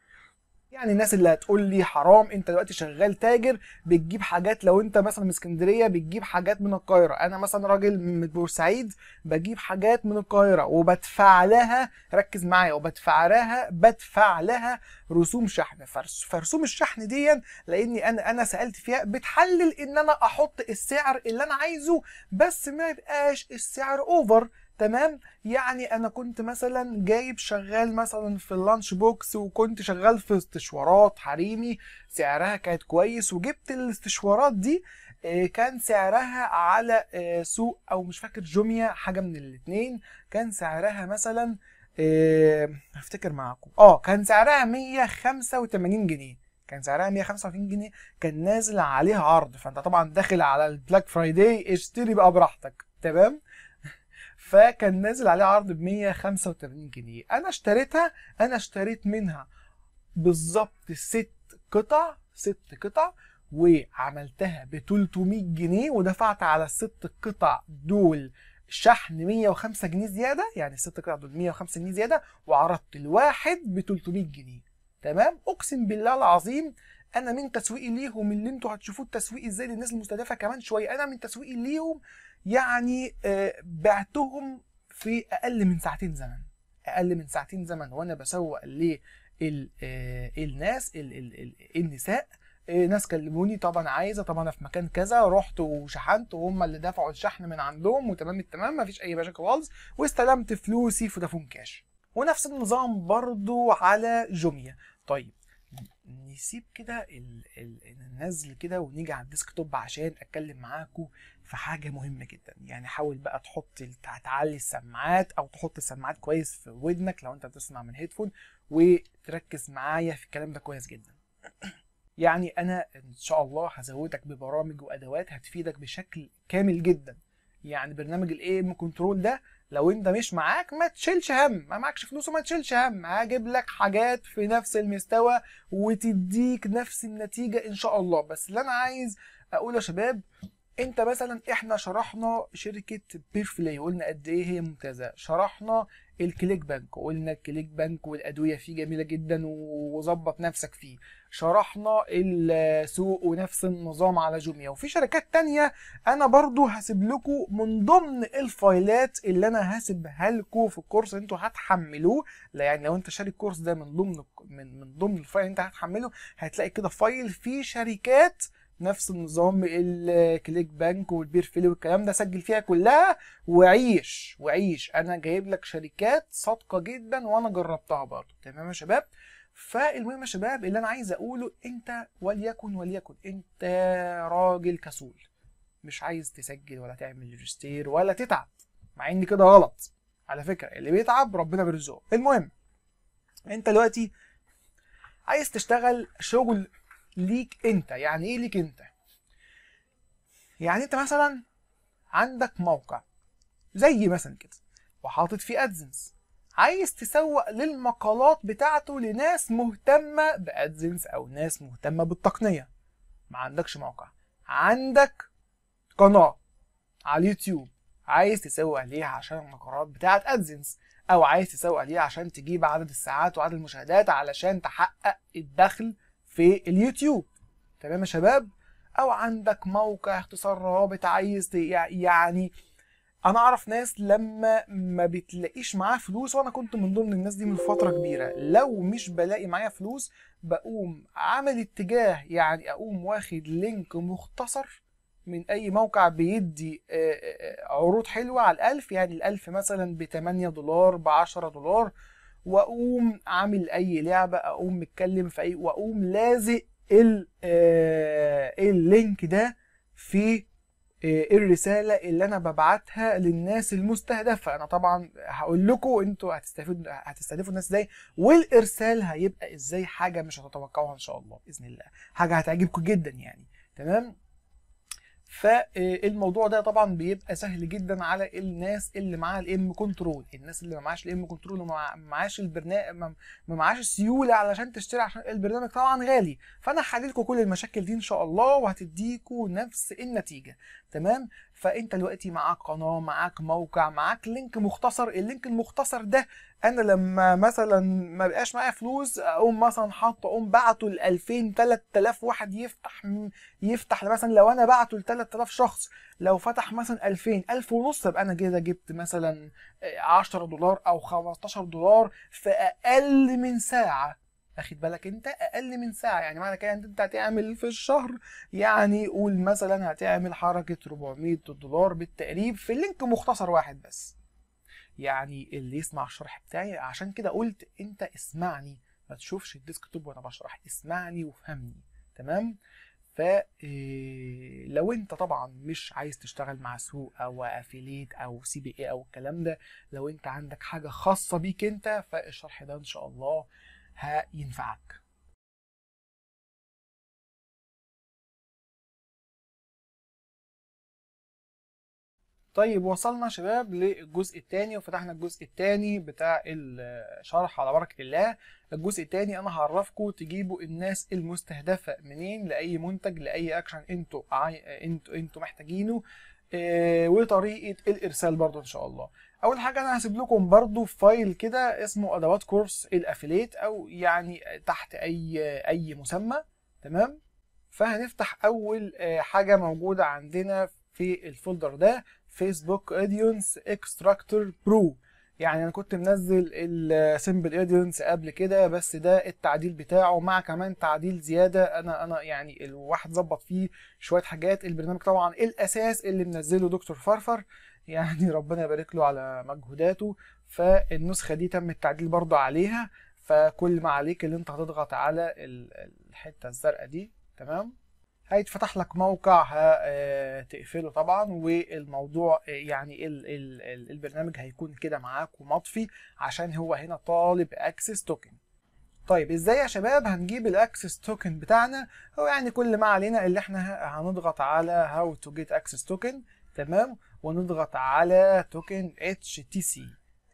يعني الناس اللي هتقول لي حرام انت دلوقتي شغال تاجر بتجيب حاجات لو انت مثلا من اسكندريه بتجيب حاجات من القاهره انا مثلا راجل من بورسعيد بجيب حاجات من القاهره وبدفع لها ركز معايا وبدفع لها بدفع لها رسوم شحن فرسوم الشحن دي لاني انا انا سالت فيها بتحلل ان انا احط السعر اللي انا عايزه بس ما يبقاش السعر اوفر تمام يعني انا كنت مثلا جايب شغال مثلا في اللانش بوكس وكنت شغال في استشوارات حريمي سعرها كانت كويس وجبت الاستشوارات دي آه، كان سعرها على آه، سوق او مش فاكر جوميا حاجه من الاتنين كان سعرها مثلا افتكر آه، معاكم اه كان سعرها 185 جنيه كان سعرها 185 جنيه كان نازل عليها عرض فانت طبعا داخل على البلاك فرايداي اشتري بقى براحتك تمام فكان نازل عليه عرض ب 185 جنيه انا اشتريتها انا اشتريت منها بالظبط ست قطع ست قطع وعملتها ب 300 جنيه ودفعت على الست قطع دول شحن 105 جنيه زياده يعني الست قطع دول 105 جنيه زياده وعرضت الواحد ب 300 جنيه تمام اقسم بالله العظيم انا من تسويقي ليهم اللي انتوا هتشوفوه التسويق ازاي للناس المستهدفه كمان شويه انا من تسويقي ليهم يعني آه، بعتهم في اقل من ساعتين زمن اقل من ساعتين زمن وانا بسوق للناس آه، النساء آه، ناس كلموني طبعا عايزه طبعا انا في مكان كذا رحت وشحنت وهم اللي دفعوا الشحن من عندهم وتمام التمام ما فيش اي مشاكل خالص واستلمت فلوسي في دافون كاش ونفس النظام برضو على جوميا طيب نسيب كده ننزل كده ونيجي على الديسك توب عشان اتكلم معاكم في حاجه مهمه جدا يعني حاول بقى تحط تعلي السماعات او تحط السماعات كويس في ودنك لو انت بتسمع من هيدفون وتركز معايا في الكلام ده كويس جدا يعني انا ان شاء الله هزودك ببرامج وادوات هتفيدك بشكل كامل جدا يعني برنامج الاي ام كنترول ده لو انت مش معاك ما تشيلش هم ما معكش فلوس وما تشيلش هم هجيب لك حاجات في نفس المستوى وتديك نفس النتيجه ان شاء الله بس اللي انا عايز اقوله يا شباب انت مثلا احنا شرحنا شركه بيرفلي وقلنا قد ايه هي ممتازه شرحنا الكليك بانك وقلنا الكليك بانك والادويه فيه جميله جدا وظبط نفسك فيه شرحنا السوق ونفس النظام على جوميا وفي شركات تانية انا برضو هسيب لكم من ضمن الفايلات اللي انا هسيبها لكم في الكورس انتوا هتحملوه لا يعني لو انت شاري الكورس ده من ضمن من من ضمن الفايل انت هتحمله هتلاقي كده فايل فيه شركات نفس النظام الكليك بانك والبير فيلي والكلام ده سجل فيها كلها وعيش وعيش انا جايب لك شركات صادقه جدا وانا جربتها برضه تمام يا شباب فالمهم يا شباب اللي انا عايز اقوله انت وليكن وليكن انت راجل كسول مش عايز تسجل ولا تعمل ريجستير ولا تتعب مع ان كده غلط على فكره اللي بيتعب ربنا بيرزقه المهم انت دلوقتي عايز تشتغل شغل ليك انت يعني ايه ليك انت يعني انت مثلا عندك موقع زي مثلا كده وحاطط فيه ادزنس عايز تسوق للمقالات بتاعته لناس مهتمه بادزنس او ناس مهتمه بالتقنيه ما عندكش موقع عندك قناه على اليوتيوب عايز تسوق ليها عشان المقالات بتاعه ادزنس او عايز تسوق ليها عشان تجيب عدد الساعات وعدد المشاهدات علشان تحقق الدخل في اليوتيوب تمام يا شباب او عندك موقع اختصار روابط عايز يعني انا اعرف ناس لما ما بتلاقيش معاه فلوس وانا كنت من ضمن الناس دي من فتره كبيره لو مش بلاقي معايا فلوس بقوم عمل اتجاه يعني اقوم واخد لينك مختصر من اي موقع بيدي آه، آه، آه، عروض حلوه على الالف يعني الالف مثلا ب 8 دولار ب 10 دولار واقوم عامل اي لعبه اقوم متكلم في اي واقوم لازق آه، اللينك ده في آه، الرساله اللي انا ببعتها للناس المستهدفه انا طبعا هقول لكم انتوا هتستفيدوا هتستهدفوا الناس ازاي والارسال هيبقى ازاي حاجه مش هتتوقعوها ان شاء الله باذن الله حاجه هتعجبكم جدا يعني تمام فالموضوع ده طبعا بيبقى سهل جدا على الناس اللي معاها الام كنترول الناس اللي ما معاش الام كنترول وما معاش البرنامج ما معاش السيوله علشان تشتري عشان البرنامج طبعا غالي فانا هحل كل المشاكل دي ان شاء الله وهتديكوا نفس النتيجه تمام فانت دلوقتي معاك قناه معاك موقع معاك لينك مختصر اللينك المختصر ده انا لما مثلا ما بقاش معايا فلوس اقوم مثلا حاطه اقوم بعته ل 2000 3000 واحد يفتح يفتح مثلا لو انا بعته ل 3000 شخص لو فتح مثلا 2000 1000 ونص يبقى انا كده جبت مثلا 10 دولار او 15 دولار في اقل من ساعه اخد بالك انت اقل من ساعه يعني معنى كده انت هتعمل في الشهر يعني قول مثلا هتعمل حركه 400 دولار بالتقريب في لينك مختصر واحد بس يعني اللي يسمع الشرح بتاعي عشان كده قلت انت اسمعني ما تشوفش الديسك توب وانا بشرح اسمعني وفهمني تمام فلو آه، انت طبعا مش عايز تشتغل مع سوق او افيليت او سي بي اي او الكلام ده لو انت عندك حاجه خاصه بيك انت فالشرح ده ان شاء الله هينفعك طيب وصلنا شباب للجزء الثاني وفتحنا الجزء الثاني بتاع الشرح على بركه الله الجزء الثاني انا هعرفكم تجيبوا الناس المستهدفه منين لاي منتج لاي اكشن انتوا انتوا انتوا محتاجينه آه، وطريقه الارسال برضو ان شاء الله اول حاجه انا هسيب لكم برضو فايل كده اسمه ادوات كورس الافيليت او يعني تحت اي اي مسمى تمام فهنفتح اول آه، حاجه موجوده عندنا في الفولدر ده فيسبوك اديونس اكستراكتور برو يعني انا كنت منزل السيمبل ايدينس قبل كده بس ده التعديل بتاعه مع كمان تعديل زياده انا انا يعني الواحد ظبط فيه شويه حاجات البرنامج طبعا الاساس اللي منزله دكتور فرفر يعني ربنا يبارك له على مجهوداته فالنسخه دي تم التعديل برضه عليها فكل ما عليك اللي انت هتضغط على الحته الزرقاء دي تمام هيتفتح لك موقع هتقفله آه، آه، طبعا والموضوع آه، يعني البرنامج هيكون كده معاك ومطفي عشان هو هنا طالب اكسس توكن طيب ازاي يا شباب هنجيب الاكسس توكن بتاعنا هو يعني كل ما علينا اللي احنا هنضغط على هاو تو جيت اكسس توكن تمام ونضغط على توكن اتش تي سي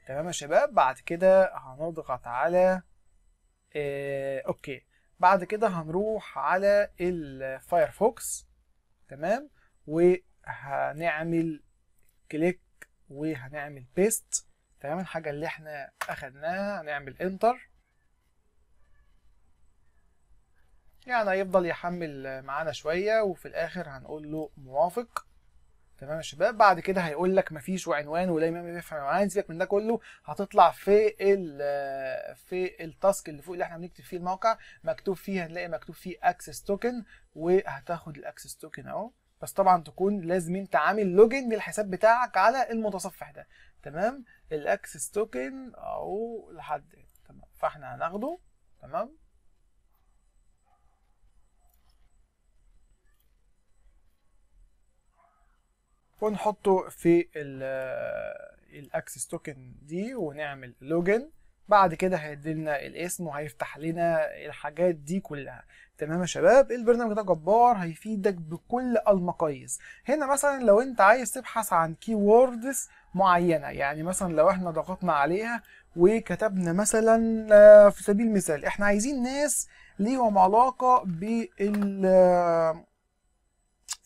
تمام يا شباب بعد كده هنضغط على اه اوكي بعد كده هنروح على الفايرفوكس تمام وهنعمل كليك وهنعمل بيست تمام الحاجه اللي احنا اخدناها هنعمل انتر يعني هيفضل يحمل معانا شويه وفي الاخر هنقول له موافق تمام يا شباب بعد كده هيقول لك مفيش وعنوان ولا امام بيفهم عنوان سيبك من ده كله هتطلع في ال آه، في التاسك اللي فوق اللي احنا بنكتب فيه الموقع مكتوب فيه هنلاقي مكتوب فيه اكسس توكن وهتاخد الاكسس توكن اهو بس طبعا تكون لازم انت عامل لوجن للحساب بتاعك على المتصفح ده تمام الاكسس توكن اهو لحد تمام فاحنا هناخده تمام ونحطه في الاكسس توكن دي ونعمل لوجن بعد كده هيديلنا الاسم وهيفتح لنا الحاجات دي كلها تمام يا شباب البرنامج ده جبار هيفيدك بكل المقاييس هنا مثلا لو انت عايز تبحث عن كي ووردز معينه يعني مثلا لو احنا ضغطنا عليها وكتبنا مثلا آه، في سبيل المثال احنا عايزين ناس ليهم علاقه بال آه،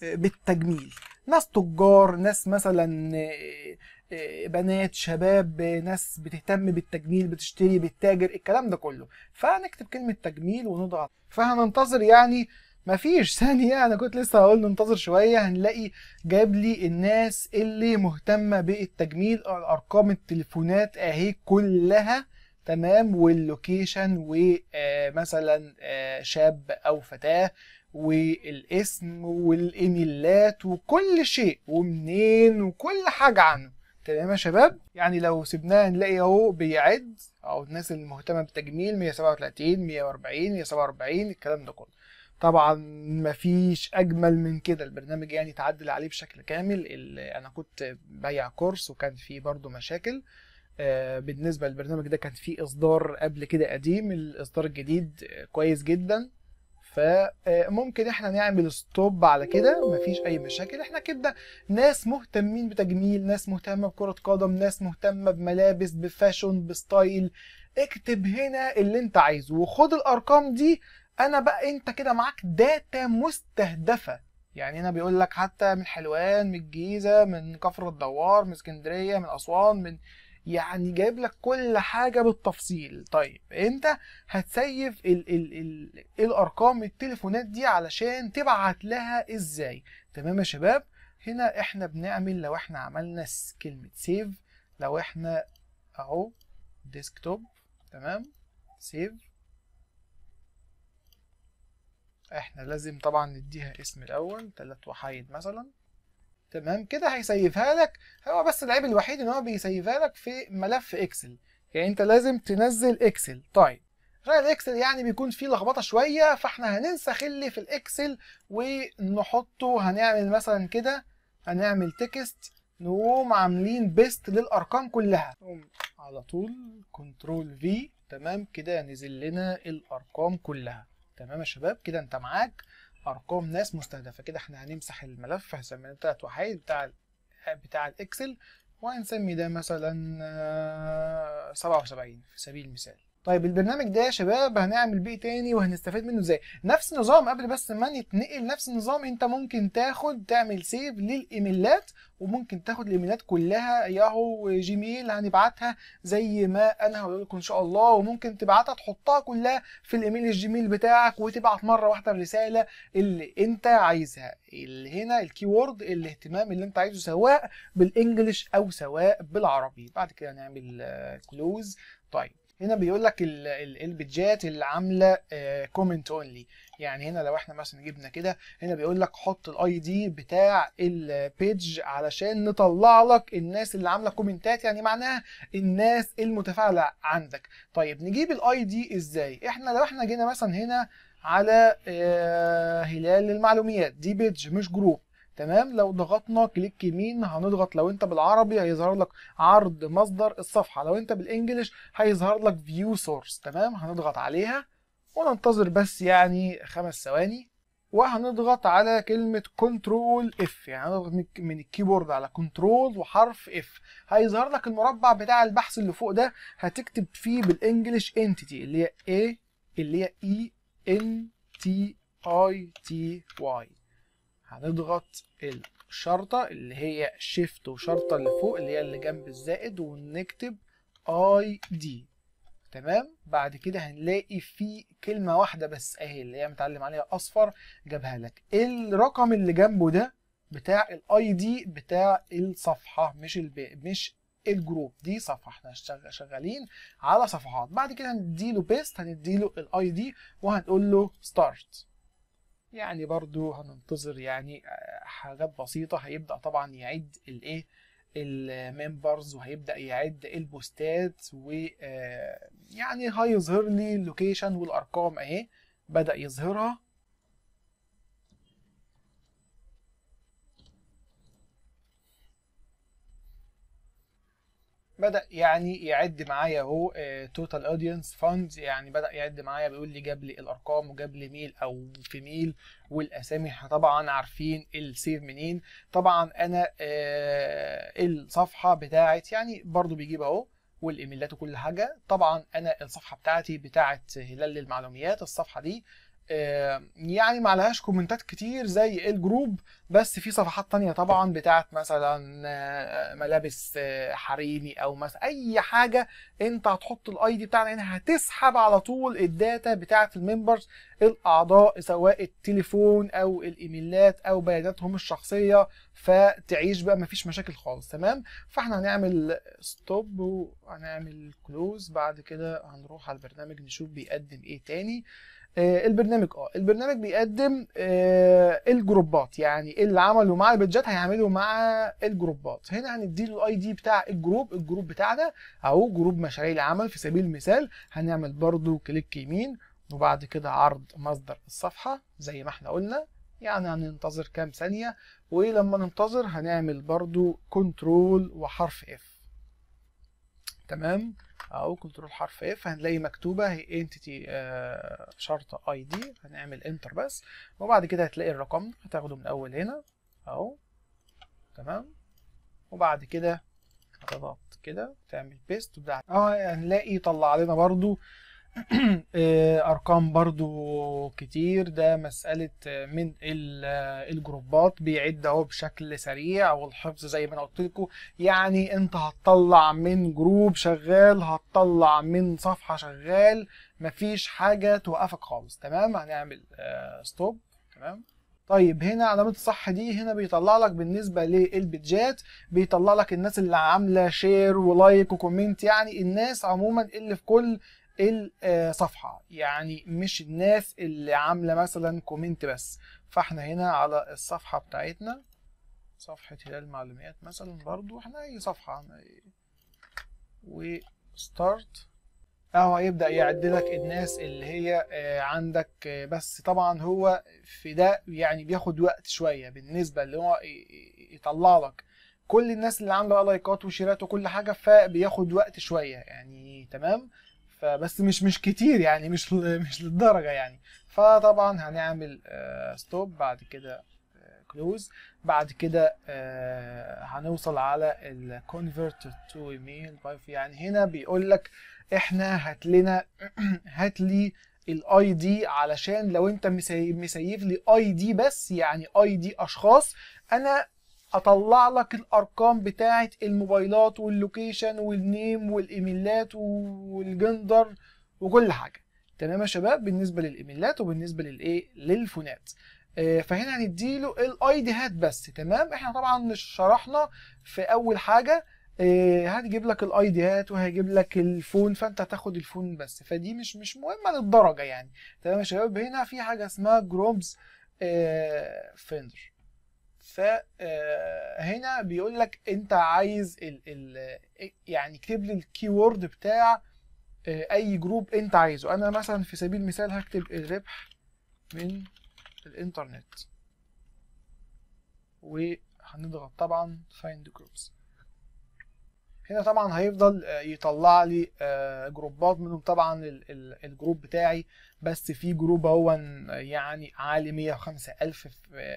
بالتجميل ناس تجار ناس مثلا آه، آه، بنات شباب ناس بتهتم بالتجميل بتشتري بتتاجر الكلام ده كله فهنكتب كلمة تجميل ونضغط فهننتظر يعني مفيش ثانية أنا كنت لسه هقول ننتظر شوية هنلاقي جاب لي الناس اللي مهتمة بالتجميل أرقام التليفونات أهي كلها تمام واللوكيشن ومثلا آه، شاب أو فتاة والاسم والايميلات وكل شيء ومنين وكل حاجه عنه تمام يا شباب يعني لو سبناه نلاقي اهو بيعد او الناس المهتمه بالتجميل 137 140 147 الكلام ده كله طبعا مفيش اجمل من كده البرنامج يعني اتعدل عليه بشكل كامل انا كنت بايع كورس وكان فيه برضو مشاكل آه، بالنسبه للبرنامج ده كان فيه اصدار قبل كده قديم الاصدار الجديد آه، كويس جدا فممكن آه، احنا نعمل ستوب على كده مفيش اي مشاكل احنا كده ناس مهتمين بتجميل ناس مهتمه بكره قدم ناس مهتمه بملابس بفاشون بستايل اكتب هنا اللي انت عايزه وخد الارقام دي انا بقى انت كده معاك داتا مستهدفه يعني هنا بيقول لك حتى من حلوان من الجيزه من كفر الدوار من اسكندريه من اسوان من يعني جايب لك كل حاجه بالتفصيل طيب انت هتسيف ال ال ال الارقام التليفونات دي علشان تبعت لها ازاي تمام يا شباب هنا احنا بنعمل لو احنا عملنا كلمه سيف لو احنا اهو ديسكتوب تمام سيف احنا لازم طبعا نديها اسم الاول ثلاث وحيد مثلا تمام كده هيسيفها لك هو بس العيب الوحيد ان هو بيسيفها لك في ملف اكسل يعني انت لازم تنزل اكسل طيب غير الاكسل يعني بيكون فيه لخبطه شويه فاحنا هننسخ اللي في الاكسل ونحطه هنعمل مثلا كده هنعمل تكست نقوم عاملين بيست للارقام كلها على طول كنترول في تمام كده نزل لنا الارقام كلها تمام يا شباب كده انت معاك ارقام ناس مستهدفه كده احنا هنمسح الملف هنسميه ثلاث وحيد بتاع بتاع الاكسل وهنسمي ده مثلا 77 آه، في سبيل المثال طيب البرنامج ده يا شباب هنعمل بيه تاني وهنستفاد منه ازاي نفس النظام قبل بس ما نتنقل نفس النظام انت ممكن تاخد تعمل سيف للايميلات وممكن تاخد الايميلات كلها ياهو جيميل هنبعتها زي ما انا هقول لكم ان شاء الله وممكن تبعتها تحطها كلها في الايميل الجيميل بتاعك وتبعت مره واحده الرساله اللي انت عايزها اللي هنا الكي وورد الاهتمام اللي انت عايزه سواء بالانجلش او سواء بالعربي بعد كده هنعمل كلوز آه، طيب هنا بيقول لك البيدجات اللي عامله كومنت آه، اونلي يعني هنا لو احنا مثلا جبنا كده هنا بيقول لك حط الاي دي بتاع البيج علشان نطلع لك الناس اللي عامله كومنتات يعني معناها الناس المتفاعله عندك طيب نجيب الاي دي ازاي احنا لو احنا جينا مثلا هنا على آه، هلال المعلوميات دي بيدج مش جروب تمام لو ضغطنا كليك يمين هنضغط لو انت بالعربي هيظهر لك عرض مصدر الصفحه لو انت بالانجلش هيظهر لك فيو سورس تمام هنضغط عليها وننتظر بس يعني خمس ثواني وهنضغط على كلمة كنترول اف يعني هنضغط من الكيبورد على كنترول وحرف اف هيظهر لك المربع بتاع البحث اللي فوق ده هتكتب فيه بالانجلش انتيتي اللي هي ايه اللي هي اي ان تي اي تي واي هنضغط الشرطة اللي هي شيفت وشرطة اللي فوق اللي هي اللي جنب الزائد ونكتب اي دي تمام بعد كده هنلاقي في كلمة واحدة بس اهي اللي هي متعلم عليها اصفر جابها لك الرقم اللي جنبه ده بتاع الاي دي بتاع الصفحة مش الب... مش الجروب دي صفحه احنا شغالين على صفحات بعد كده هنديله بيست هنديله الاي دي وهنقول له ستارت يعني برضو هننتظر يعني آه، حاجات بسيطة هيبدأ طبعا يعد الايه الممبرز وهيبدأ يعد البوستات آه، يعني هيظهر لي اللوكيشن والأرقام اهي بدأ يظهرها بدا يعني يعد معايا اهو توتال اودينس فاندز يعني بدا يعد معايا بيقول لي جاب لي الارقام وجاب لي ميل او في ميل والاسامي احنا طبعا عارفين السيف منين طبعا انا آه الصفحه بتاعت يعني برضو بيجيب اهو والايميلات وكل حاجه طبعا انا الصفحه بتاعتي بتاعت هلال للمعلوميات الصفحه دي آه، يعني ما عليهاش كومنتات كتير زي الجروب بس في صفحات تانية طبعا بتاعت مثلا آه، ملابس آه، حريمي او مثلا اي حاجة انت هتحط الاي دي بتاعنا هنا هتسحب على طول الداتا بتاعت الممبرز الاعضاء سواء التليفون او الايميلات او بياناتهم الشخصية فتعيش بقى مفيش مشاكل خالص تمام فاحنا هنعمل ستوب وهنعمل كلوز بعد كده هنروح على البرنامج نشوف بيقدم ايه تاني آه، البرنامج اه البرنامج بيقدم آه، الجروبات يعني إيه اللي عمله مع البيدجات هيعمله مع الجروبات هنا هنديله الاي دي بتاع الجروب الجروب بتاعنا اهو جروب مشاريع العمل في سبيل المثال هنعمل برضو كليك يمين وبعد كده عرض مصدر الصفحه زي ما احنا قلنا يعني هننتظر كام ثانيه ولما ننتظر هنعمل برضو كنترول وحرف اف تمام او كنترول حرف اف هنلاقي مكتوبه هي انتيتي آه شرطه اي دي هنعمل انتر بس وبعد كده هتلاقي الرقم هتاخده من اول هنا اهو تمام وبعد كده هتضغط كده تعمل بيست وبعد اه هنلاقي طلع لنا برضو آه، ارقام برضو كتير ده مسألة آه، من آه، الجروبات بيعد اهو بشكل سريع والحفظ زي ما انا قلت لكم يعني انت هتطلع من جروب شغال هتطلع من صفحة شغال مفيش حاجة توقفك خالص تمام هنعمل ستوب تمام طيب هنا علامة الصح دي هنا بيطلع لك بالنسبة للبيتجات بيطلع لك الناس اللي عاملة شير ولايك وكومنت يعني الناس عموما اللي في كل الصفحه يعني مش الناس اللي عامله مثلا كومنت بس فاحنا هنا على الصفحه بتاعتنا صفحه هلال معلومات مثلا برضو احنا اي صفحه وستارت اهو هيبدا يعد لك الناس اللي هي آه، عندك آه، بس طبعا هو في ده يعني بياخد وقت شويه بالنسبه اللي هو يطلع لك كل الناس اللي عامله لايكات وشيرات وكل حاجه فبياخد وقت شويه يعني تمام فبس مش مش كتير يعني مش مش للدرجه يعني فطبعا هنعمل ستوب آه، بعد كده كلوز آه، بعد كده آه، هنوصل على الكونفرت تو ايميل يعني هنا بيقول لك احنا هات لنا هات لي الاي دي علشان لو انت مسيف لي اي دي بس يعني اي دي اشخاص انا اطلع لك الارقام بتاعه الموبايلات واللوكيشن والنيم والايميلات والجندر وكل حاجه تمام يا شباب بالنسبه للايميلات وبالنسبه للايه للفونات آه، فهنا هنديله الاي دي هات بس تمام احنا طبعا شرحنا في اول حاجه هتجيب آه، لك الاي دي هات وهيجيب لك الفون فانت هتاخد الفون بس فدي مش مش مهمه للدرجه يعني تمام يا شباب هنا في حاجه اسمها جروبز فندر آه، فهنا آه، بيقول لك انت عايز الـ الـ إيه، يعني اكتب لي الكي وورد بتاع آه، اي جروب انت عايزه انا مثلا في سبيل المثال هكتب الربح من الانترنت وهنضغط طبعا find groups هنا طبعا هيفضل آه، يطلع لي جروبات منهم طبعا الجروب بتاعي بس في جروب هو يعني عالي 105000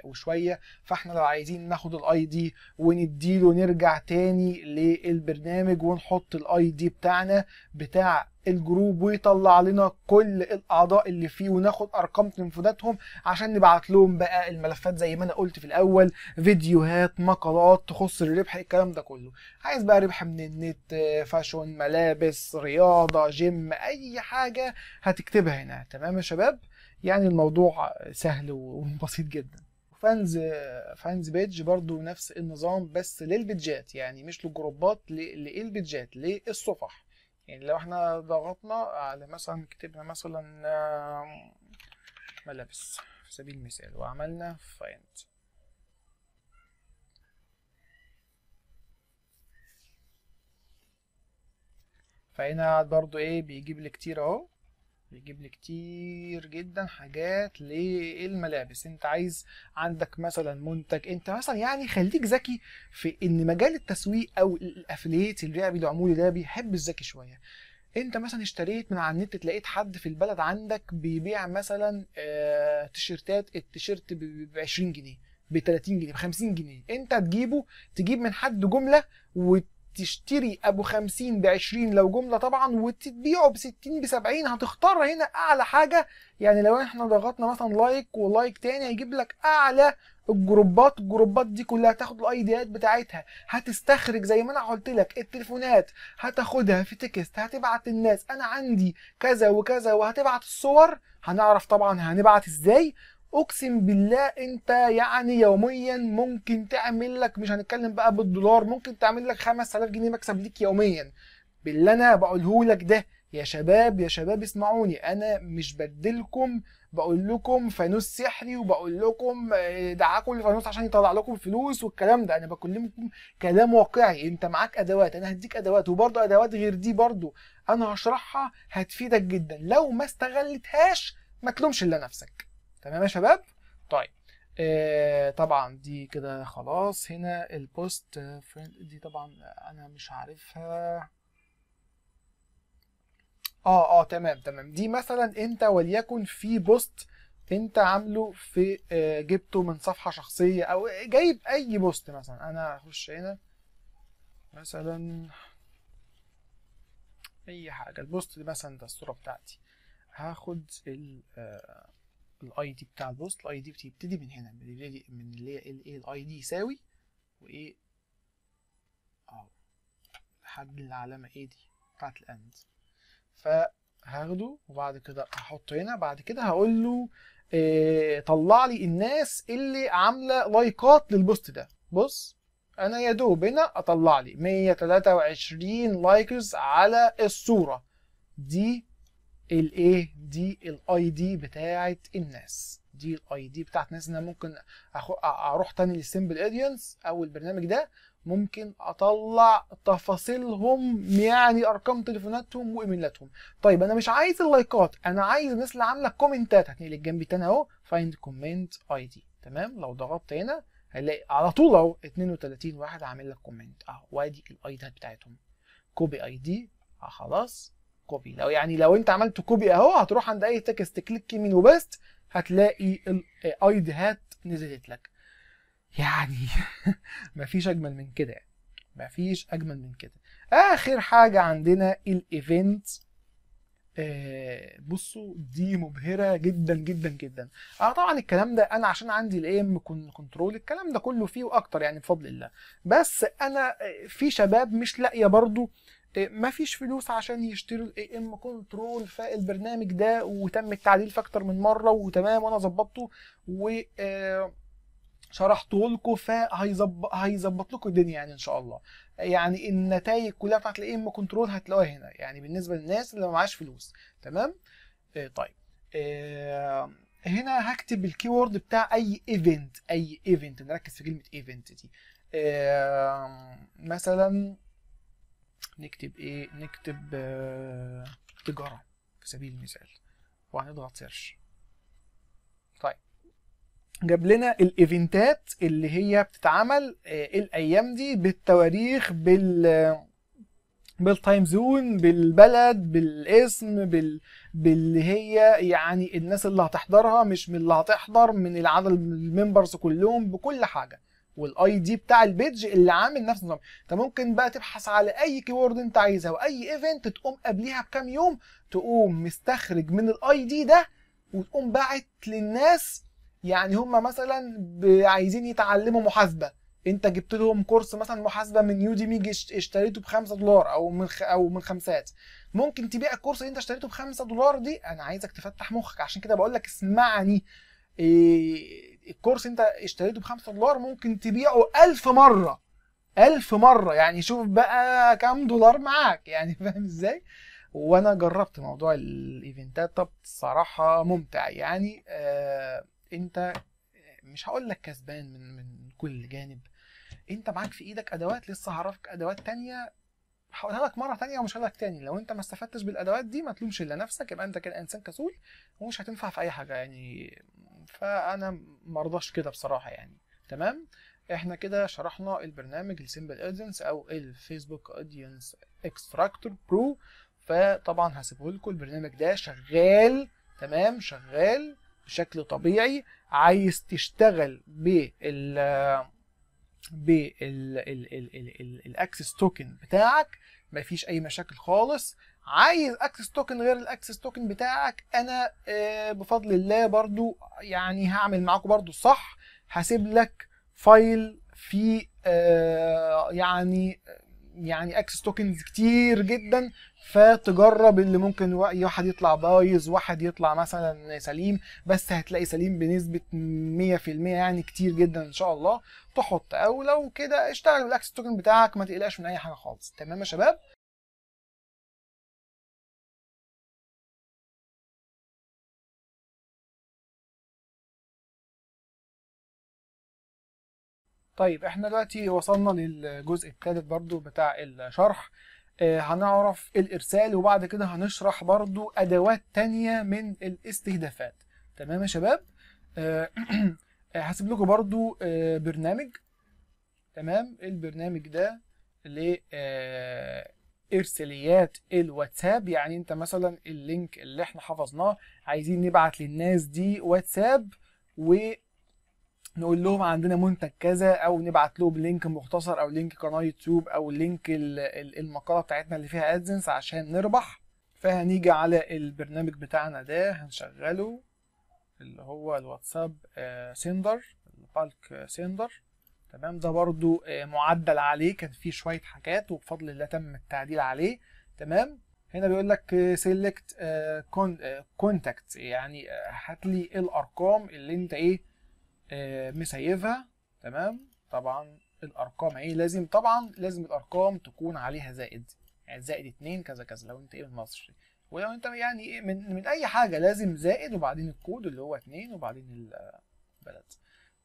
وشويه فاحنا لو عايزين ناخد الاي دي ونديله نرجع تاني للبرنامج ونحط الاي دي بتاعنا بتاع الجروب ويطلع لنا كل الاعضاء اللي فيه وناخد ارقام تنفيذاتهم عشان نبعت لهم بقى الملفات زي ما انا قلت في الاول فيديوهات مقالات تخص الربح الكلام ده كله عايز بقى ربح من النت فاشون ملابس رياضه جيم اي حاجه هتكتبها هنا تمام يا شباب يعني الموضوع سهل وبسيط جدا فانز فانز بيج برضو نفس النظام بس للبيدجات يعني مش للجروبات للبيدجات للصفح يعني لو احنا ضغطنا على مثلا كتبنا مثلا ملابس في سبيل المثال وعملنا find فهنا برضو ايه بيجيب لي كتير اهو بيجيب لي كتير جدا حاجات للملابس انت عايز عندك مثلا منتج انت مثلا يعني خليك ذكي في ان مجال التسويق او الافليت الربحي العمولي ده بيحب الذكي شويه انت مثلا اشتريت من على النت تلاقيت حد في البلد عندك بيبيع مثلا اه تيشرتات التيشرت ب 20 جنيه ب 30 جنيه ب 50 جنيه انت تجيبه تجيب من حد جمله وت تشتري ابو 50 ب 20 لو جمله طبعا وتبيعه ب 60 ب 70 هتختار هنا اعلى حاجه يعني لو احنا ضغطنا مثلا لايك ولايك تاني هيجيب لك اعلى الجروبات الجروبات دي كلها هتاخد ديات بتاعتها هتستخرج زي ما انا قلت لك التليفونات هتاخدها في تكست هتبعت للناس انا عندي كذا وكذا وهتبعت الصور هنعرف طبعا هنبعت ازاي اقسم بالله انت يعني يوميا ممكن تعمل لك مش هنتكلم بقى بالدولار ممكن تعمل لك 5000 جنيه مكسب ليك يوميا باللي انا بقوله لك ده يا شباب يا شباب اسمعوني انا مش بدلكم بقول لكم فانوس سحري وبقول لكم آه، دعاكم الفانوس عشان يطلع لكم فلوس والكلام ده انا بكلمكم كلام واقعي انت معاك ادوات انا هديك ادوات وبرضه ادوات غير دي برضه انا هشرحها هتفيدك جدا لو ما استغلتهاش ما تلومش الا نفسك تمام يا شباب طيب آه طبعا دي كده خلاص هنا البوست دي طبعا انا مش عارفها اه اه تمام تمام دي مثلا انت وليكن في بوست انت عامله في آه جبته من صفحه شخصيه او جايب اي بوست مثلا انا هخش هنا مثلا اي حاجه البوست دي مثلا ده الصوره بتاعتي هاخد ال آه الاي دي بتاع البوست الاي دي بتبتدي من هنا من اللي هي الايه الاي دي يساوي وايه اهو لحد العلامه ايه دي بتاعت الاند فهاخده وبعد كده هحطه هنا بعد كده هقول له إيه طلع لي الناس اللي عامله لايكات للبوست ده بص انا يا دوب هنا اطلع لي 123 لايكرز على الصوره دي الايه دي الاي دي بتاعت الناس دي الاي دي بتاعت الناس انا ممكن اروح تاني للسيمبل اودينس او البرنامج ده ممكن اطلع تفاصيلهم يعني ارقام تليفوناتهم وايميلاتهم طيب انا مش عايز اللايكات انا عايز الناس اللي عامله كومنتات هتنقل الجنب تاني اهو فايند كومنت اي دي تمام لو ضغطت هنا هنلاقي على طول اهو 32 واحد عامل لك كومنت اهو وادي الاي دي بتاعتهم كوبي اي دي خلاص كوبي لو يعني لو انت عملت كوبي اهو هتروح عند اي تكست كليك يمين وبست هتلاقي الايد هات نزلت لك يعني مفيش اجمل من كده يعني. ما مفيش اجمل من كده اخر حاجه عندنا الايفنت آه بصوا دي مبهره جدا جدا جدا اه طبعا الكلام ده انا عشان عندي الام كنترول الكلام ده كله فيه واكتر يعني بفضل الله بس انا آه، في شباب مش لاقيه برضو إيه، ما فيش فلوس عشان يشتروا الاي ام كنترول فالبرنامج ده وتم التعديل في اكتر من مره وتمام وانا ظبطته و آه، شرحته لكم فهيظبط هيظبط لكم الدنيا يعني ان شاء الله يعني النتائج كلها بتاعت الاي ام كنترول هتلاقوها هنا يعني بالنسبه للناس اللي ما معاش فلوس تمام إيه، طيب إيه، هنا هكتب الكيورد بتاع اي ايفنت اي ايفنت نركز في كلمه ايفنت دي مثلا نكتب ايه نكتب آه تجاره في سبيل المثال وهنضغط سيرش طيب جاب لنا الايفنتات اللي هي بتتعمل آه، الايام دي بالتواريخ بال آه، بالتايم زون بالبلد بالاسم بال... باللي هي يعني الناس اللي هتحضرها مش من اللي هتحضر من العدد الممبرز كلهم بكل حاجه والاي دي بتاع البيدج اللي عامل نفس النظام انت ممكن بقى تبحث على اي كيورد انت عايزها واي ايفنت تقوم قبليها بكام يوم تقوم مستخرج من الاي دي ده وتقوم باعت للناس يعني هم مثلا عايزين يتعلموا محاسبه انت جبت لهم كورس مثلا محاسبه من يوديمي اشتريته ب 5 دولار او من خ... او من خمسات ممكن تبيع الكورس اللي انت اشتريته ب 5 دولار دي انا عايزك تفتح مخك عشان كده بقول لك اسمعني إيه الكورس انت اشتريته ب 5 دولار ممكن تبيعه 1000 مره 1000 مره يعني شوف بقى كام دولار معاك يعني فاهم ازاي وانا جربت موضوع الايفنتات طب الصراحه ممتع يعني آه انت مش هقول لك كسبان من من كل جانب انت معاك في ايدك ادوات لسه هعرفك ادوات تانية هقولها لك مره تانية ومش هقولها لك تاني لو انت ما استفدتش بالادوات دي ما تلومش الا نفسك يبقى انت كده انسان كسول ومش هتنفع في اي حاجه يعني فانا مرضاش كده بصراحه يعني تمام احنا كده شرحنا البرنامج السيمبل ادينس او الفيسبوك اودينس اكستراكتور برو فطبعا هسيبه لكم البرنامج ده شغال تمام شغال بشكل طبيعي عايز تشتغل بال الاكسس توكن بتاعك مفيش اي مشاكل خالص عايز اكسس توكن غير الاكسس توكن بتاعك انا آه، بفضل الله برضو يعني هعمل معاكم برضو الصح هسيب لك فايل فيه آه، يعني يعني اكسس توكنز كتير جدا فتجرب اللي ممكن واحد يطلع بايظ واحد يطلع مثلا سليم بس هتلاقي سليم بنسبه 100% يعني كتير جدا ان شاء الله تحط او لو كده اشتغل بالاكسس توكن بتاعك ما تقلقش من اي حاجه خالص تمام يا شباب طيب احنا دلوقتي وصلنا للجزء الثالث برضو بتاع الشرح اه هنعرف الارسال وبعد كده هنشرح برضو ادوات تانية من الاستهدافات تمام يا شباب اه هسيب لكم برضو اه برنامج تمام البرنامج ده لارساليات آه، الواتساب يعني انت مثلا اللينك اللي احنا حفظناه عايزين نبعت للناس دي واتساب و نقول لهم عندنا منتج كذا او نبعت لهم لينك مختصر او لينك قناه يوتيوب او لينك المقاله بتاعتنا اللي فيها ادزنس عشان نربح فهنيجي على البرنامج بتاعنا ده هنشغله اللي هو الواتساب آه، سندر البالك آه، سندر تمام ده برضو آه، معدل عليه كان فيه شويه حاجات وبفضل الله تم التعديل عليه تمام هنا بيقول لك سيلكت كونتاكت يعني هات لي الارقام اللي انت ايه آه، مسيفها تمام طبعا الارقام اهي يعني لازم طبعا لازم الارقام تكون عليها زائد يعني زائد اتنين كذا كذا لو انت ايه من مصر ولو انت يعني ايه من من اي حاجه لازم زائد وبعدين الكود اللي هو اتنين وبعدين البلد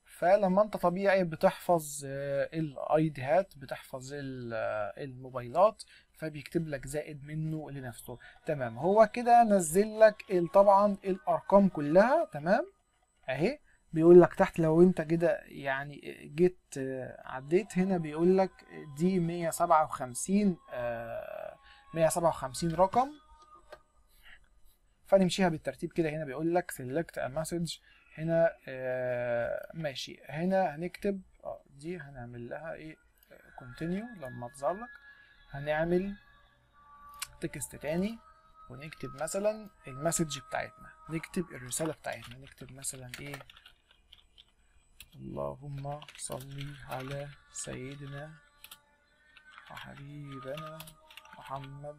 فلما انت طبيعي بتحفظ آه، الاي دي هات بتحفظ آه، الموبايلات فبيكتب لك زائد منه لنفسه تمام هو كده نزل لك طبعا الارقام كلها تمام اهي بيقول لك تحت لو انت كده يعني جيت آه، عديت هنا بيقول لك دي 157 157 رقم فنمشيها بالترتيب كده هنا بيقول لك select a message هنا آه، ماشي هنا هنكتب اه دي هنعمل لها ايه continue لما تظهر لك هنعمل تكست تاني ونكتب مثلا المسج بتاعتنا نكتب الرسالة بتاعتنا نكتب مثلا ايه اللهم صل على سيدنا وحبيبنا محمد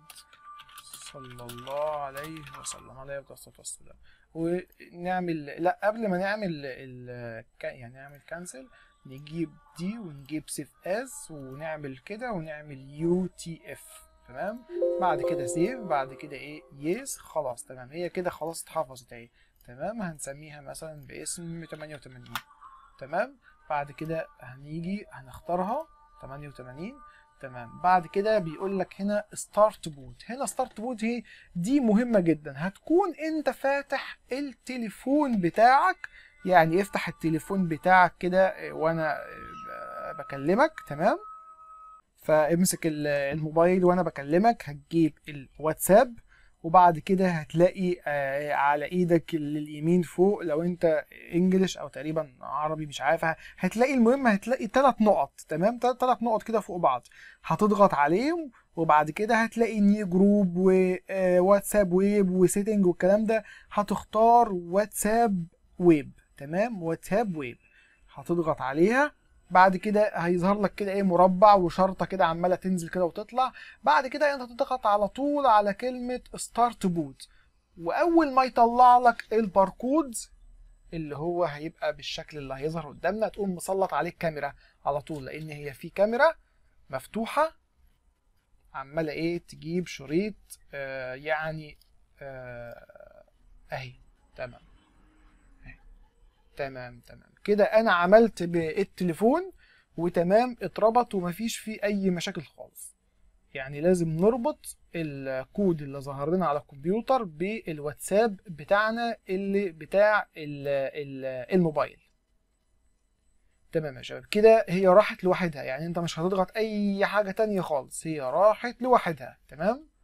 صلى الله عليه وسلم عليه الصلاه والسلام ونعمل لا قبل ما نعمل ال... يعني نعمل كانسل نجيب دي ونجيب سيف اس ونعمل كده ونعمل يو تي اف تمام بعد كده سيف بعد كده ايه يس خلاص تمام هي كده خلاص اتحفظت اهي تمام هنسميها مثلا باسم 88 تمام بعد كده هنيجي هنختارها 88 تمام بعد كده بيقول لك هنا ستارت بوت هنا ستارت بوت هي دي مهمه جدا هتكون انت فاتح التليفون بتاعك يعني افتح التليفون بتاعك كده آه، وانا آه، بكلمك تمام فامسك الموبايل وانا بكلمك هتجيب الواتساب وبعد كده هتلاقي آه، على ايدك لليمين فوق لو انت انجلش او تقريبا عربي مش عارف هتلاقي المهم هتلاقي ثلاث نقط تمام ثلاث نقط كده فوق بعض هتضغط عليهم وبعد كده هتلاقي نيو جروب وواتساب آه، ويب وسيتنج والكلام ده هتختار واتساب ويب تمام واتساب ويب هتضغط عليها بعد كده هيظهر لك كده ايه مربع وشرطه كده عماله تنزل كده وتطلع بعد كده انت تضغط على طول على كلمه ستارت بوت واول ما يطلع لك الباركود اللي هو هيبقى بالشكل اللي هيظهر قدامنا تقوم مسلط عليه الكاميرا على طول لان هي في كاميرا مفتوحه عماله ايه تجيب شريط آه يعني آه اهي تمام تمام تمام كده انا عملت بالتليفون وتمام اتربط ومفيش فيه اي مشاكل خالص يعني لازم نربط الكود اللي ظهر لنا على الكمبيوتر بالواتساب بتاعنا اللي بتاع ال الـ الموبايل تمام يا شباب كده هي راحت لوحدها يعني انت مش هتضغط اي حاجه تانية خالص هي راحت لوحدها تمام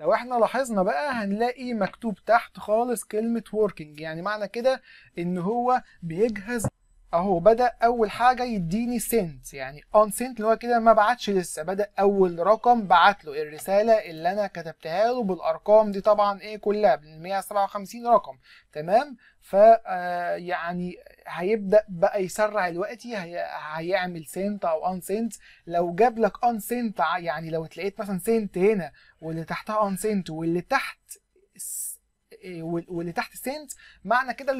لو احنا لاحظنا بقى هنلاقي مكتوب تحت خالص كلمة working يعني معنى كده ان هو بيجهز اهو بدأ اول حاجة يديني سنت يعني on sent اللي هو كده ما بعتش لسه بدأ اول رقم بعت له الرسالة اللي انا كتبتها له بالارقام دي طبعا ايه كلها من 157 رقم تمام ف آه، يعني هيبدا بقى يسرع الوقت هي هيعمل سنت او ان سنت لو جاب لك ان سنت يعني لو تلاقيت مثلا سنت هنا واللي تحتها ان سنت واللي تحت إيه، واللي تحت سنت معنى كده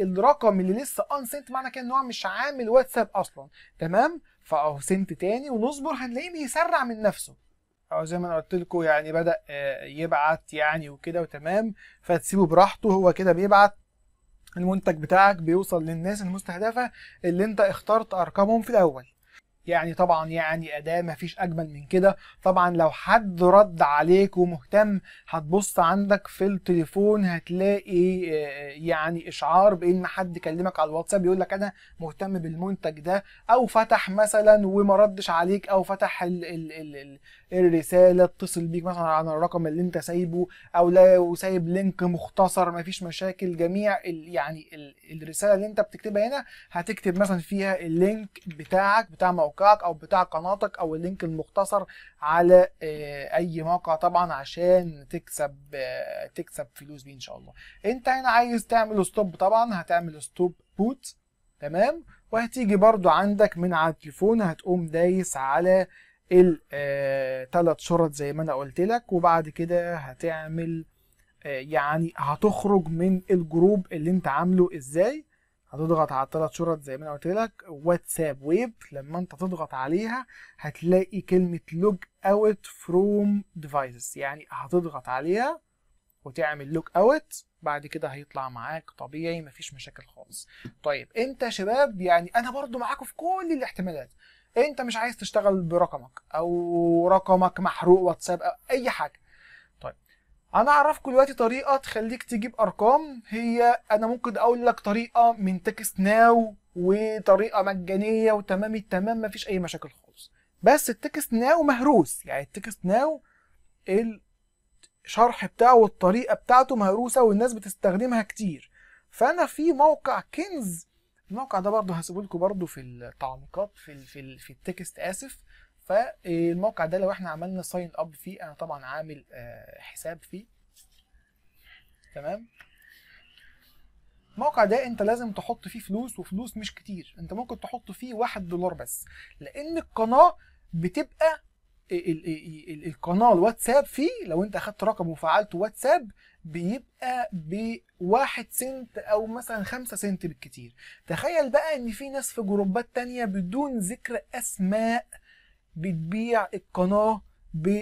الرقم اللي لسه ان سنت معنى كده ان هو مش عامل واتساب اصلا تمام فاهو سنت تاني ونصبر هنلاقيه بيسرع من نفسه او زي ما انا قلت لكم يعني بدا آه، يبعت يعني وكده وتمام فتسيبه براحته هو كده بيبعت المنتج بتاعك بيوصل للناس المستهدفه اللي انت اخترت ارقامهم في الاول يعني طبعا يعني اداه مفيش اجمل من كده طبعا لو حد رد عليك ومهتم هتبص عندك في التليفون هتلاقي آه، يعني اشعار بان حد كلمك على الواتساب يقول لك انا مهتم بالمنتج ده او فتح مثلا وما ردش عليك او فتح الـ الـ الـ الرساله اتصل بيك مثلا على الرقم اللي انت سايبه او لو سايب لينك مختصر مفيش مشاكل جميع ال يعني ال الرساله اللي انت بتكتبها هنا هتكتب مثلا فيها اللينك بتاعك بتاع موقعك او بتاع قناتك او اللينك المختصر على آه، اي موقع طبعا عشان تكسب آه، تكسب فلوس بيه ان شاء الله انت هنا عايز تعمل ستوب طبعا هتعمل ستوب بوت تمام وهتيجي برضو عندك من على التليفون هتقوم دايس على الثلاث آه، شرط زي ما انا قلت لك وبعد كده هتعمل آه، يعني هتخرج من الجروب اللي انت عامله ازاي هتضغط على الثلاث شرط زي ما انا قلت لك واتساب ويب لما انت تضغط عليها هتلاقي كلمه لوج اوت فروم ديفايسز يعني هتضغط عليها وتعمل لوج اوت بعد كده هيطلع معاك طبيعي مفيش مشاكل خالص طيب انت شباب يعني انا برضو معاكم في كل الاحتمالات انت مش عايز تشتغل برقمك او رقمك محروق واتساب او اي حاجه طيب انا اعرفكم دلوقتي طريقه تخليك تجيب ارقام هي انا ممكن اقول لك طريقه من تكست ناو وطريقه مجانيه وتمام التمام مفيش اي مشاكل خالص بس التكست ناو مهروس يعني التكست ناو الشرح بتاعه والطريقه بتاعته مهروسه والناس بتستخدمها كتير فانا في موقع كنز الموقع ده برضه هسيبه لكم برضه في التعليقات في الـ في, الـ في التكست اسف فالموقع آه، ده لو احنا عملنا ساين اب فيه انا طبعا عامل آه، حساب فيه تمام الموقع ده انت لازم تحط فيه فلوس وفلوس مش كتير انت ممكن تحط فيه واحد دولار بس لان القناه بتبقى القناه الواتساب فيه لو انت اخدت رقم وفعلته واتساب بيبقى بواحد سنت او مثلا خمسة سنت بالكتير تخيل بقى ان في ناس في جروبات تانية بدون ذكر اسماء بتبيع القناه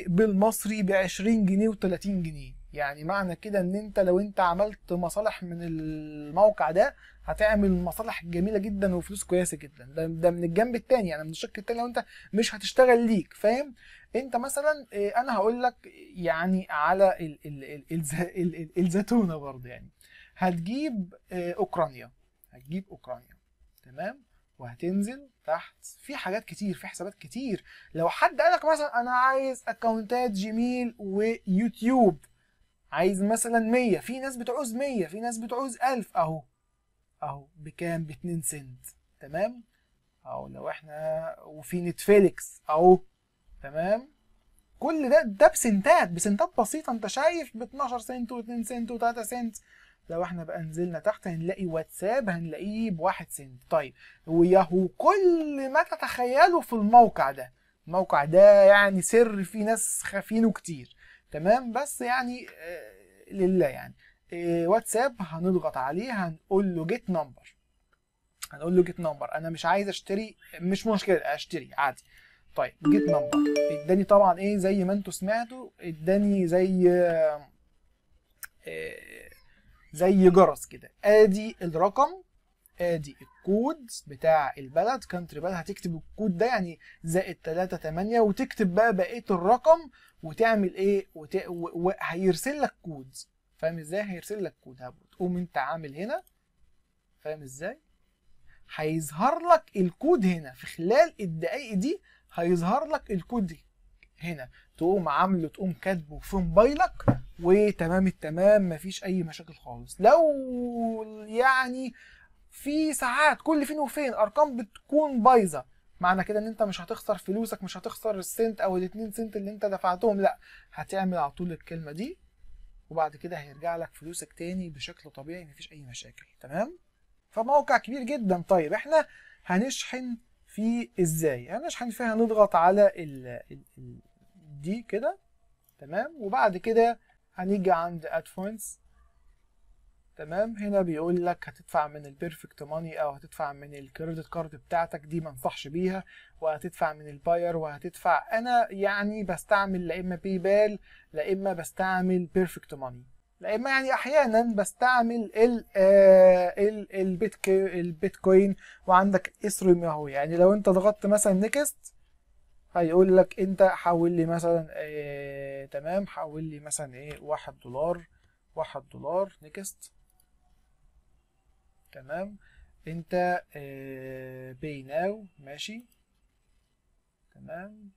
بالمصري ب 20 جنيه و 30 جنيه يعني معنى كده ان انت لو انت عملت مصالح من الموقع ده هتعمل مصالح جميله جدا وفلوس كويسه جدا ده, ده من الجنب الثاني يعني من الشق الثاني لو انت مش هتشتغل ليك فاهم انت مثلا آه، انا هقول لك يعني على الزيتونه برضه يعني هتجيب آه، اوكرانيا هتجيب اوكرانيا تمام وهتنزل تحت في حاجات كتير في حسابات كتير لو حد قال لك مثلا انا عايز اكونتات جيميل ويوتيوب عايز مثلا 100 في ناس بتعوز 100 في ناس بتعوز 1000 اهو اهو بكام ب 2 سنت تمام اهو لو احنا وفي نتفليكس اهو تمام كل ده ده بسنتات بسنتات بسيطه انت شايف ب 12 سنت و2 سنت و3 سنت لو احنا بقى نزلنا تحت هنلاقي واتساب هنلاقيه 1 سنت طيب وياهو كل ما تتخيله في الموقع ده الموقع ده يعني سر فيه ناس خافينه كتير تمام بس يعني آه لله يعني إيه، واتساب هنضغط عليه هنقول له جيت نمبر هنقول له جيت نمبر انا مش عايز اشتري مش مشكله اشتري عادي طيب جيت نمبر اداني طبعا ايه زي ما انتوا سمعتوا اداني زي إيه، زي جرس كده ادي الرقم ادي الكود بتاع البلد كانتري بلد هتكتب الكود ده يعني زائد 3 8 وتكتب بقى بقيه الرقم وتعمل ايه وت... و... و... لك كود فاهم ازاي هيرسل لك كود هتقوم انت عامل هنا فاهم ازاي هيظهر لك الكود هنا في خلال الدقايق دي هيظهر لك الكود دي هنا تقوم عامله تقوم كاتبه في موبايلك وتمام التمام مفيش اي مشاكل خالص لو يعني في ساعات كل فين وفين ارقام بتكون بايظه معنى كده ان انت مش هتخسر فلوسك مش هتخسر السنت او الاثنين سنت اللي انت دفعتهم لا هتعمل على طول الكلمه دي وبعد كده هيرجع لك فلوسك تاني بشكل طبيعي مفيش اي مشاكل تمام فموقع كبير جدا طيب احنا هنشحن فيه ازاي هنشحن فيه هنضغط على ال دي كده تمام وبعد كده هنيجي عند ادفونس تمام هنا بيقول لك هتدفع من البيرفكت ماني او هتدفع من الكريدت كارد بتاعتك دي ما انصحش بيها وهتدفع من الباير وهتدفع انا يعني بستعمل لا اما باي بال لا اما بستعمل بيرفكت ماني لا اما يعني احيانا بستعمل ال آه، ال البيتكوين وعندك اثريوم اهو يعني لو انت ضغطت مثلا نيكست هيقول لك انت حول لي مثلا آه تمام حول لي مثلا ايه واحد دولار واحد دولار نيكست تمام انت باي آه، ناو ماشي تمام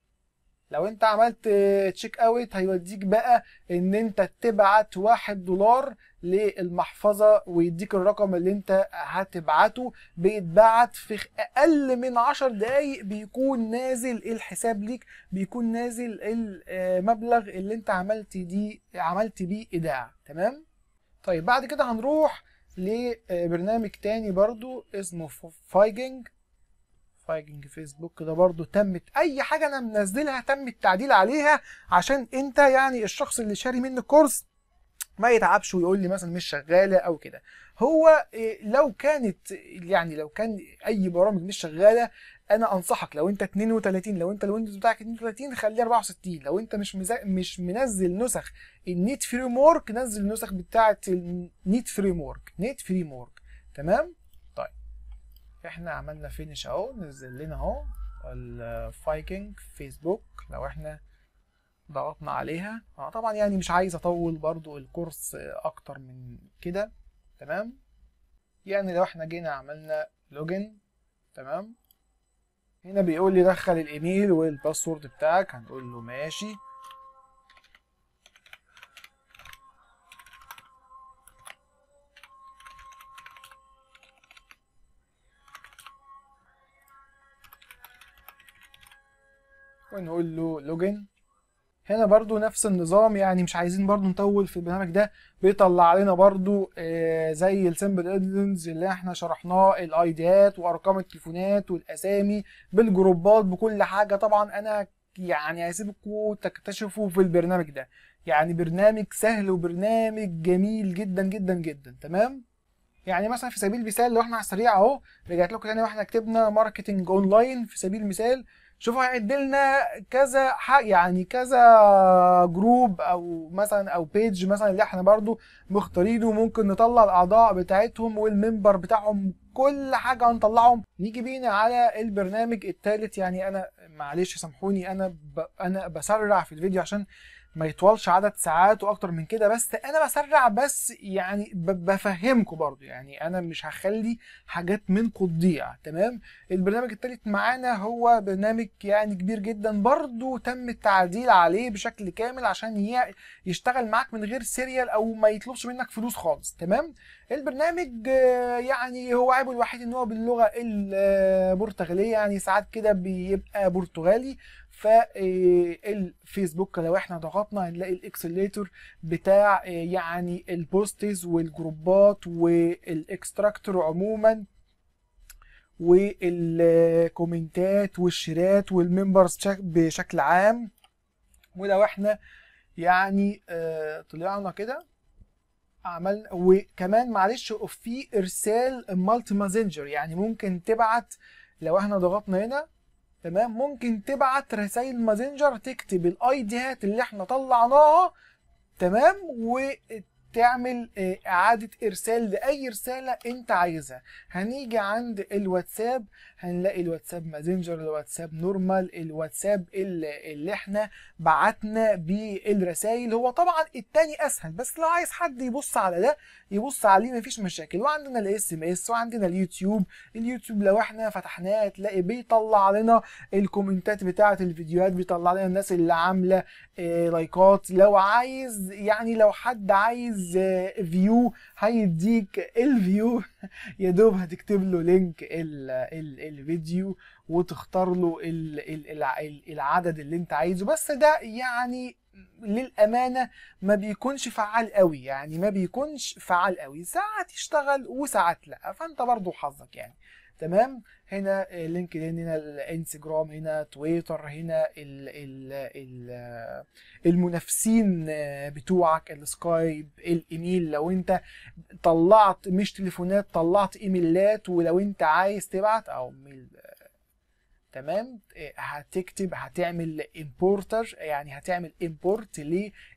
لو انت عملت تشيك آه، اوت هيوديك بقى ان انت تبعت واحد دولار للمحفظة ويديك الرقم اللي انت هتبعته بيتبعت في اقل من عشر دقايق بيكون نازل الحساب ليك بيكون نازل المبلغ آه، اللي انت عملت دي عملت بيه ايداع تمام طيب بعد كده هنروح لبرنامج تاني برضو اسمه فايجنج فايجنج فيسبوك ده برضو تمت اي حاجه انا منزلها تم التعديل عليها عشان انت يعني الشخص اللي شاري مني كورس ما يتعبش ويقول لي مثلا مش شغاله او كده هو إيه، لو كانت يعني لو كان اي برامج مش شغاله انا انصحك لو انت 32 لو انت الويندوز بتاعك 32 خليه 64 لو انت مش مزا... مش منزل نسخ النيت فريم ورك نزل النسخ بتاعه النيت فريم ورك نيت فريم ورك تمام طيب احنا عملنا فينش اهو نزل لنا اهو الفايكنج فيسبوك لو احنا ضغطنا عليها اه طبعا يعني مش عايز اطول برضو الكورس اكتر من كده تمام يعني لو احنا جينا عملنا لوجن تمام هنا بيقول لي دخل الايميل والباسورد بتاعك هنقول له ماشي ونقول له لوجن هنا برضو نفس النظام يعني مش عايزين برضو نطول في البرنامج ده بيطلع لنا برضو آه زي السمبل ايدلز اللي احنا شرحناه الايديات وارقام التليفونات والاسامي بالجروبات بكل حاجه طبعا انا يعني هسيبكم تكتشفوا في البرنامج ده يعني برنامج سهل وبرنامج جميل جدا جدا جدا تمام يعني مثلا في سبيل المثال لو احنا على السريع اهو رجعت لكم تاني واحنا كتبنا ماركتنج اونلاين في سبيل المثال شوفوا هيعد لنا كذا يعني كذا جروب او مثلا او بيج مثلا اللي احنا برضو مختارينه ممكن نطلع الاعضاء بتاعتهم والممبر بتاعهم كل حاجه هنطلعهم نيجي بينا على البرنامج الثالث يعني انا معلش سامحوني انا ب... انا بسرع في الفيديو عشان ما يطولش عدد ساعات واكتر من كده بس انا بسرع بس يعني بفهمكم برضو يعني انا مش هخلي حاجات منكم تضيع تمام البرنامج التالت معانا هو برنامج يعني كبير جدا برضو تم التعديل عليه بشكل كامل عشان يشتغل معاك من غير سيريال او ما يطلبش منك فلوس خالص تمام البرنامج يعني هو عيبه الوحيد ان هو باللغه البرتغاليه يعني ساعات كده بيبقى برتغالي فالفيسبوك آه، لو احنا ضغطنا هنلاقي الاكسليتور بتاع آه، يعني البوستز والجروبات والاكستراكتور عموما والكومنتات والشيرات والممبرز بشكل عام ولو احنا يعني آه، طلعنا كده عملنا وكمان معلش في ارسال مالتي ماسنجر يعني ممكن تبعت لو احنا ضغطنا هنا تمام ممكن تبعت رسائل ماسنجر تكتب الاي هات اللي احنا طلعناها تمام وتعمل آه، اعاده ارسال لاي رساله انت عايزها هنيجي عند الواتساب هنلاقي الواتساب ماسنجر الواتساب نورمال الواتساب اللي احنا بعتنا بيه الرسايل هو طبعا التاني اسهل بس لو عايز حد يبص على ده يبص عليه مفيش مشاكل وعندنا الاس ام اس وعندنا اليوتيوب اليوتيوب لو احنا فتحناه تلاقي بيطلع لنا الكومنتات بتاعه الفيديوهات بيطلع لنا الناس اللي عامله آه، لايكات لو عايز يعني لو حد عايز آه، فيو هيديك الفيو يا دوب هتكتب له لينك الـ الـ الفيديو وتختار له الـ الـ العدد اللي انت عايزه بس ده يعني للامانه ما بيكونش فعال قوي يعني ما بيكونش فعال قوي ساعات يشتغل وساعات لا فانت برضو حظك يعني تمام هنا لينكدين هنا الانستجرام هنا تويتر هنا الـ الـ الـ المنافسين بتوعك السكايب الايميل لو انت طلعت مش تليفونات طلعت ايميلات ولو انت عايز تبعت او ميل تمام آه، هتكتب هتعمل امبورتر يعني هتعمل امبورت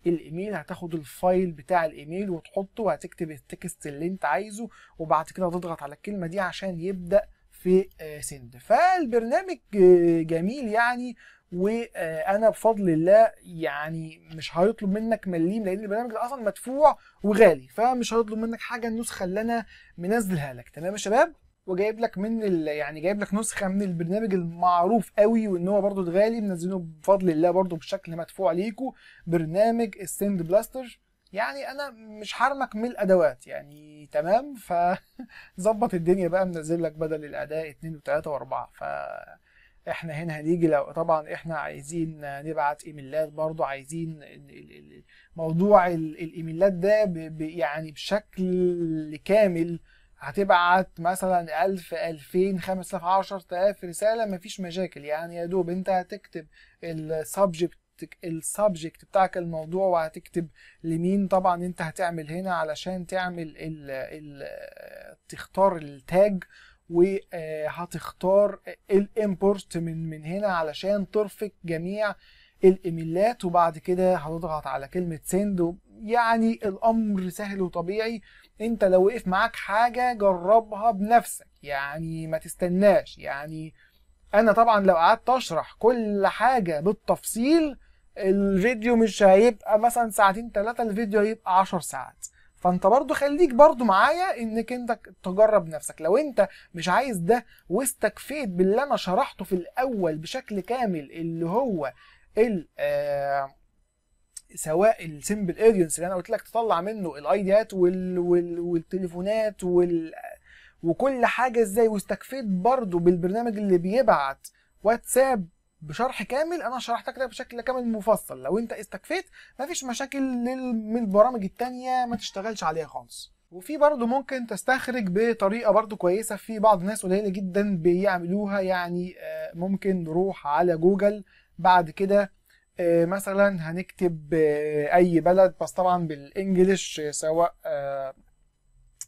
للايميل هتاخد الفايل بتاع الايميل وتحطه وهتكتب التكست اللي انت عايزه وبعد كده هتضغط على الكلمه دي عشان يبدا في سند آه، فالبرنامج آه، جميل يعني وانا بفضل الله يعني مش هيطلب منك مليم لان البرنامج ده اصلا مدفوع وغالي فمش هيطلب منك حاجه النسخه اللي انا منزلها لك تمام يا شباب وجايب لك من ال... يعني جايب لك نسخه من البرنامج المعروف قوي وان هو برده اتغالي منزلينه بفضل الله برده بشكل مدفوع ليكو برنامج السند بلاستر يعني انا مش حرمك من الادوات يعني تمام فظبط الدنيا بقى منزل لك بدل الاداء 2 و3 و4 ف احنا هنا هنيجي لو طبعا احنا عايزين نبعت ايميلات برضو عايزين موضوع الايميلات ده يعني بشكل كامل هتبعت مثلا 1000 2000 5000 10000 رساله مفيش مشاكل يعني يا دوب انت هتكتب السبجكت السبجكت بتاعك الموضوع وهتكتب لمين طبعا انت هتعمل هنا علشان تعمل ال ال تختار التاج وهتختار آه، الامبورت من من هنا علشان ترفق جميع الايميلات وبعد كده هتضغط على كلمه سند يعني الامر سهل وطبيعي انت لو وقف معاك حاجه جربها بنفسك يعني ما تستناش يعني انا طبعا لو قعدت اشرح كل حاجه بالتفصيل الفيديو مش هيبقى مثلا ساعتين ثلاثه الفيديو هيبقى عشر ساعات فانت برضو خليك برضو معايا انك انت تجرب نفسك لو انت مش عايز ده واستكفيت باللي انا شرحته في الاول بشكل كامل اللي هو ال آه سواء السمبل اودينس اللي انا قلت لك تطلع منه ديات وال... وال... والتليفونات وال... وكل حاجه ازاي واستكفيت برضو بالبرنامج اللي بيبعت واتساب بشرح كامل انا شرحت لك بشكل كامل مفصل لو انت استكفيت مفيش مشاكل لل... من البرامج الثانيه ما تشتغلش عليها خالص وفي برضه ممكن تستخرج بطريقه برضه كويسه في بعض الناس قليله جدا بيعملوها يعني آه، ممكن نروح على جوجل بعد كده آه، مثلا هنكتب آه، اي بلد بس طبعا بالانجلش آه، سواء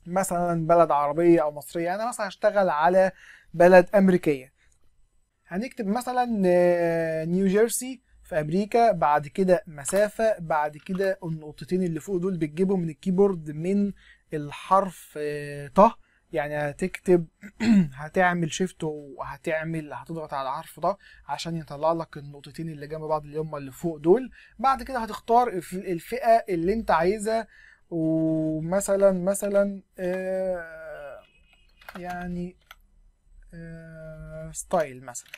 مثلا بلد عربية او مصرية انا مثلا هشتغل على بلد امريكية هنكتب مثلا نيوجيرسي في امريكا بعد كده مسافة بعد كده النقطتين اللي فوق دول بتجيبهم من الكيبورد من الحرف طه يعني هتكتب هتعمل شيفت وهتعمل هتضغط على الحرف ده عشان يطلع لك النقطتين اللي جنب بعض اللي هما اللي فوق دول بعد كده هتختار الفئه اللي انت عايزها ومثلا مثلا آه يعني آه ستايل مثلا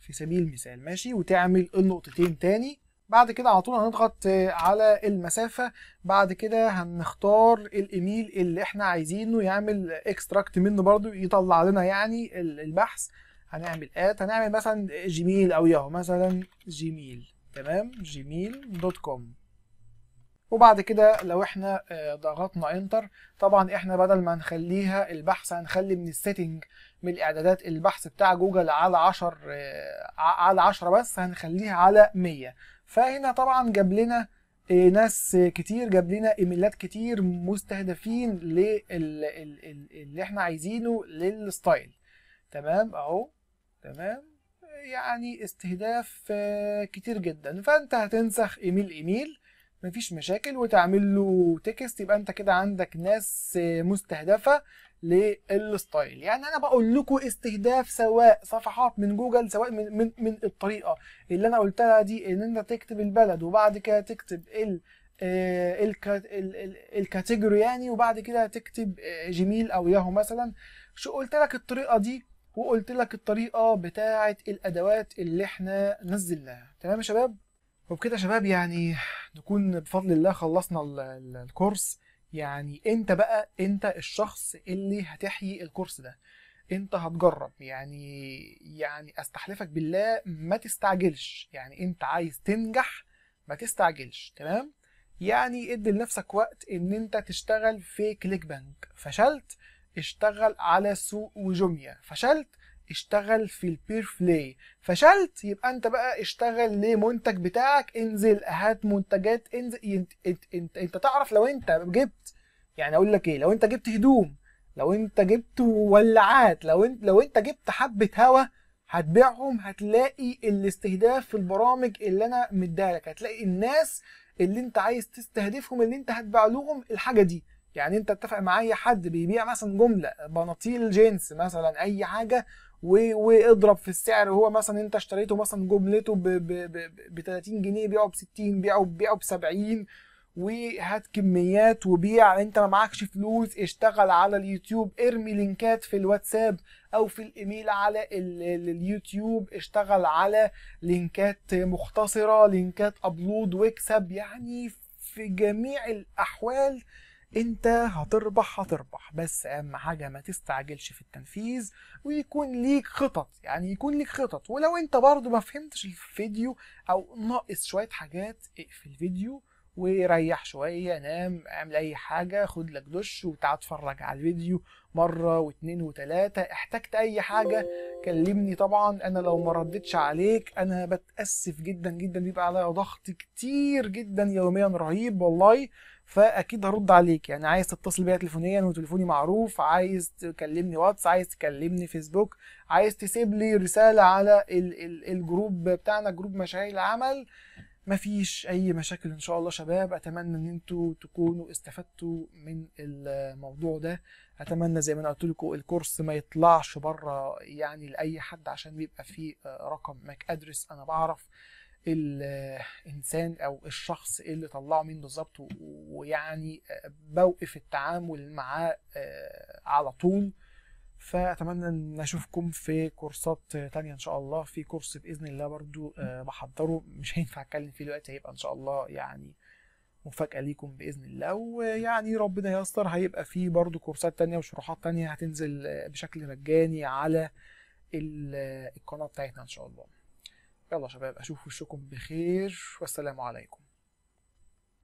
في سبيل المثال ماشي وتعمل النقطتين تاني بعد كده على طول هنضغط على المسافة بعد كده هنختار الايميل اللي احنا عايزينه يعمل اكستراكت منه برضو يطلع لنا يعني البحث هنعمل ات هنعمل مثلا جيميل او ياهو مثلا جيميل تمام جيميل دوت كوم وبعد كده لو احنا آه، ضغطنا انتر طبعا احنا بدل ما نخليها البحث هنخلي من السيتنج من الاعدادات البحث بتاع جوجل على 10 آه، على 10 بس هنخليها على 100 فهنا طبعا جاب لنا آه، ناس كتير جاب لنا ايميلات كتير مستهدفين للي احنا عايزينه للستايل تمام اهو تمام يعني استهداف آه، كتير جدا فانت هتنسخ ايميل ايميل مفيش مشاكل وتعمل له تكست يبقى انت كده عندك ناس آه، مستهدفه للستايل يعني انا بقول لكم استهداف سواء صفحات من جوجل سواء من من, من الطريقه اللي انا قلتها دي ان انت تكتب البلد وبعد كده تكتب ال آه، الكاتيجوري يعني وبعد كده تكتب آه، جيميل او ياهو مثلا شو قلت لك الطريقه دي وقلت لك الطريقه بتاعه الادوات اللي احنا نزلناها تمام يا شباب وبكده يا شباب يعني نكون بفضل الله خلصنا الكورس يعني انت بقى انت الشخص اللي هتحيي الكورس ده انت هتجرب يعني يعني استحلفك بالله ما تستعجلش يعني انت عايز تنجح ما تستعجلش تمام يعني ادي لنفسك وقت ان انت تشتغل في كليك بانك فشلت اشتغل على سوق وجوميا فشلت اشتغل في البير فلاي فشلت يبقى انت بقى اشتغل لمنتج بتاعك انزل هات منتجات انزل انت انت, انت, انت تعرف لو انت جبت يعني اقول لك ايه لو انت جبت هدوم لو انت جبت ولعات لو انت لو انت جبت حبه هوا هتبيعهم هتلاقي الاستهداف في البرامج اللي انا مديها لك هتلاقي الناس اللي انت عايز تستهدفهم اللي انت هتبيع لهم الحاجه دي يعني انت اتفق معايا حد بيبيع مثلا جمله بناطيل جينز مثلا اي حاجه واضرب في السعر وهو مثلا انت اشتريته مثلا جملته ب 30 جنيه بيعه ب 60 بيعه بيعه ب 70 وهات كميات وبيع انت ما معكش فلوس اشتغل على اليوتيوب ارمي لينكات في الواتساب او في الايميل على اليوتيوب اشتغل على لينكات مختصره لينكات ابلود واكسب يعني في جميع الاحوال انت هتربح هتربح بس اهم حاجه ما تستعجلش في التنفيذ ويكون ليك خطط يعني يكون ليك خطط ولو انت برضو ما فهمتش الفيديو او ناقص شويه حاجات اقفل الفيديو وريح شويه نام اعمل اي حاجه خد لك دش وتعال اتفرج على الفيديو مره واتنين وتلاته احتجت اي حاجه كلمني طبعا انا لو ما ردتش عليك انا بتاسف جدا جدا بيبقى عليا ضغط كتير جدا يوميا رهيب والله فاكيد هرد عليك يعني عايز تتصل بيا تليفونيا وتليفوني معروف عايز تكلمني واتس عايز تكلمني فيسبوك عايز تسيب لي رساله على ال ال الجروب بتاعنا جروب مشاريع العمل مفيش اي مشاكل ان شاء الله شباب اتمنى ان انتوا تكونوا استفدتوا من الموضوع ده اتمنى زي ما انا قلت لكم الكورس ما يطلعش بره يعني لاي حد عشان بيبقى فيه رقم ماك ادرس انا بعرف الانسان او الشخص اللي طلعه مين بالظبط ويعني بوقف التعامل معاه آه، على طول فاتمنى ان اشوفكم في كورسات تانية ان شاء الله في كورس باذن الله برضو آه، بحضره مش هينفع اتكلم فيه دلوقتي هيبقى ان شاء الله يعني مفاجأة ليكم بإذن الله ويعني ربنا يستر هيبقى فيه برضو كورسات تانية وشروحات تانية هتنزل آه، بشكل مجاني على القناة بتاعتنا إن شاء الله يلا شباب اشوف وشكم بخير والسلام عليكم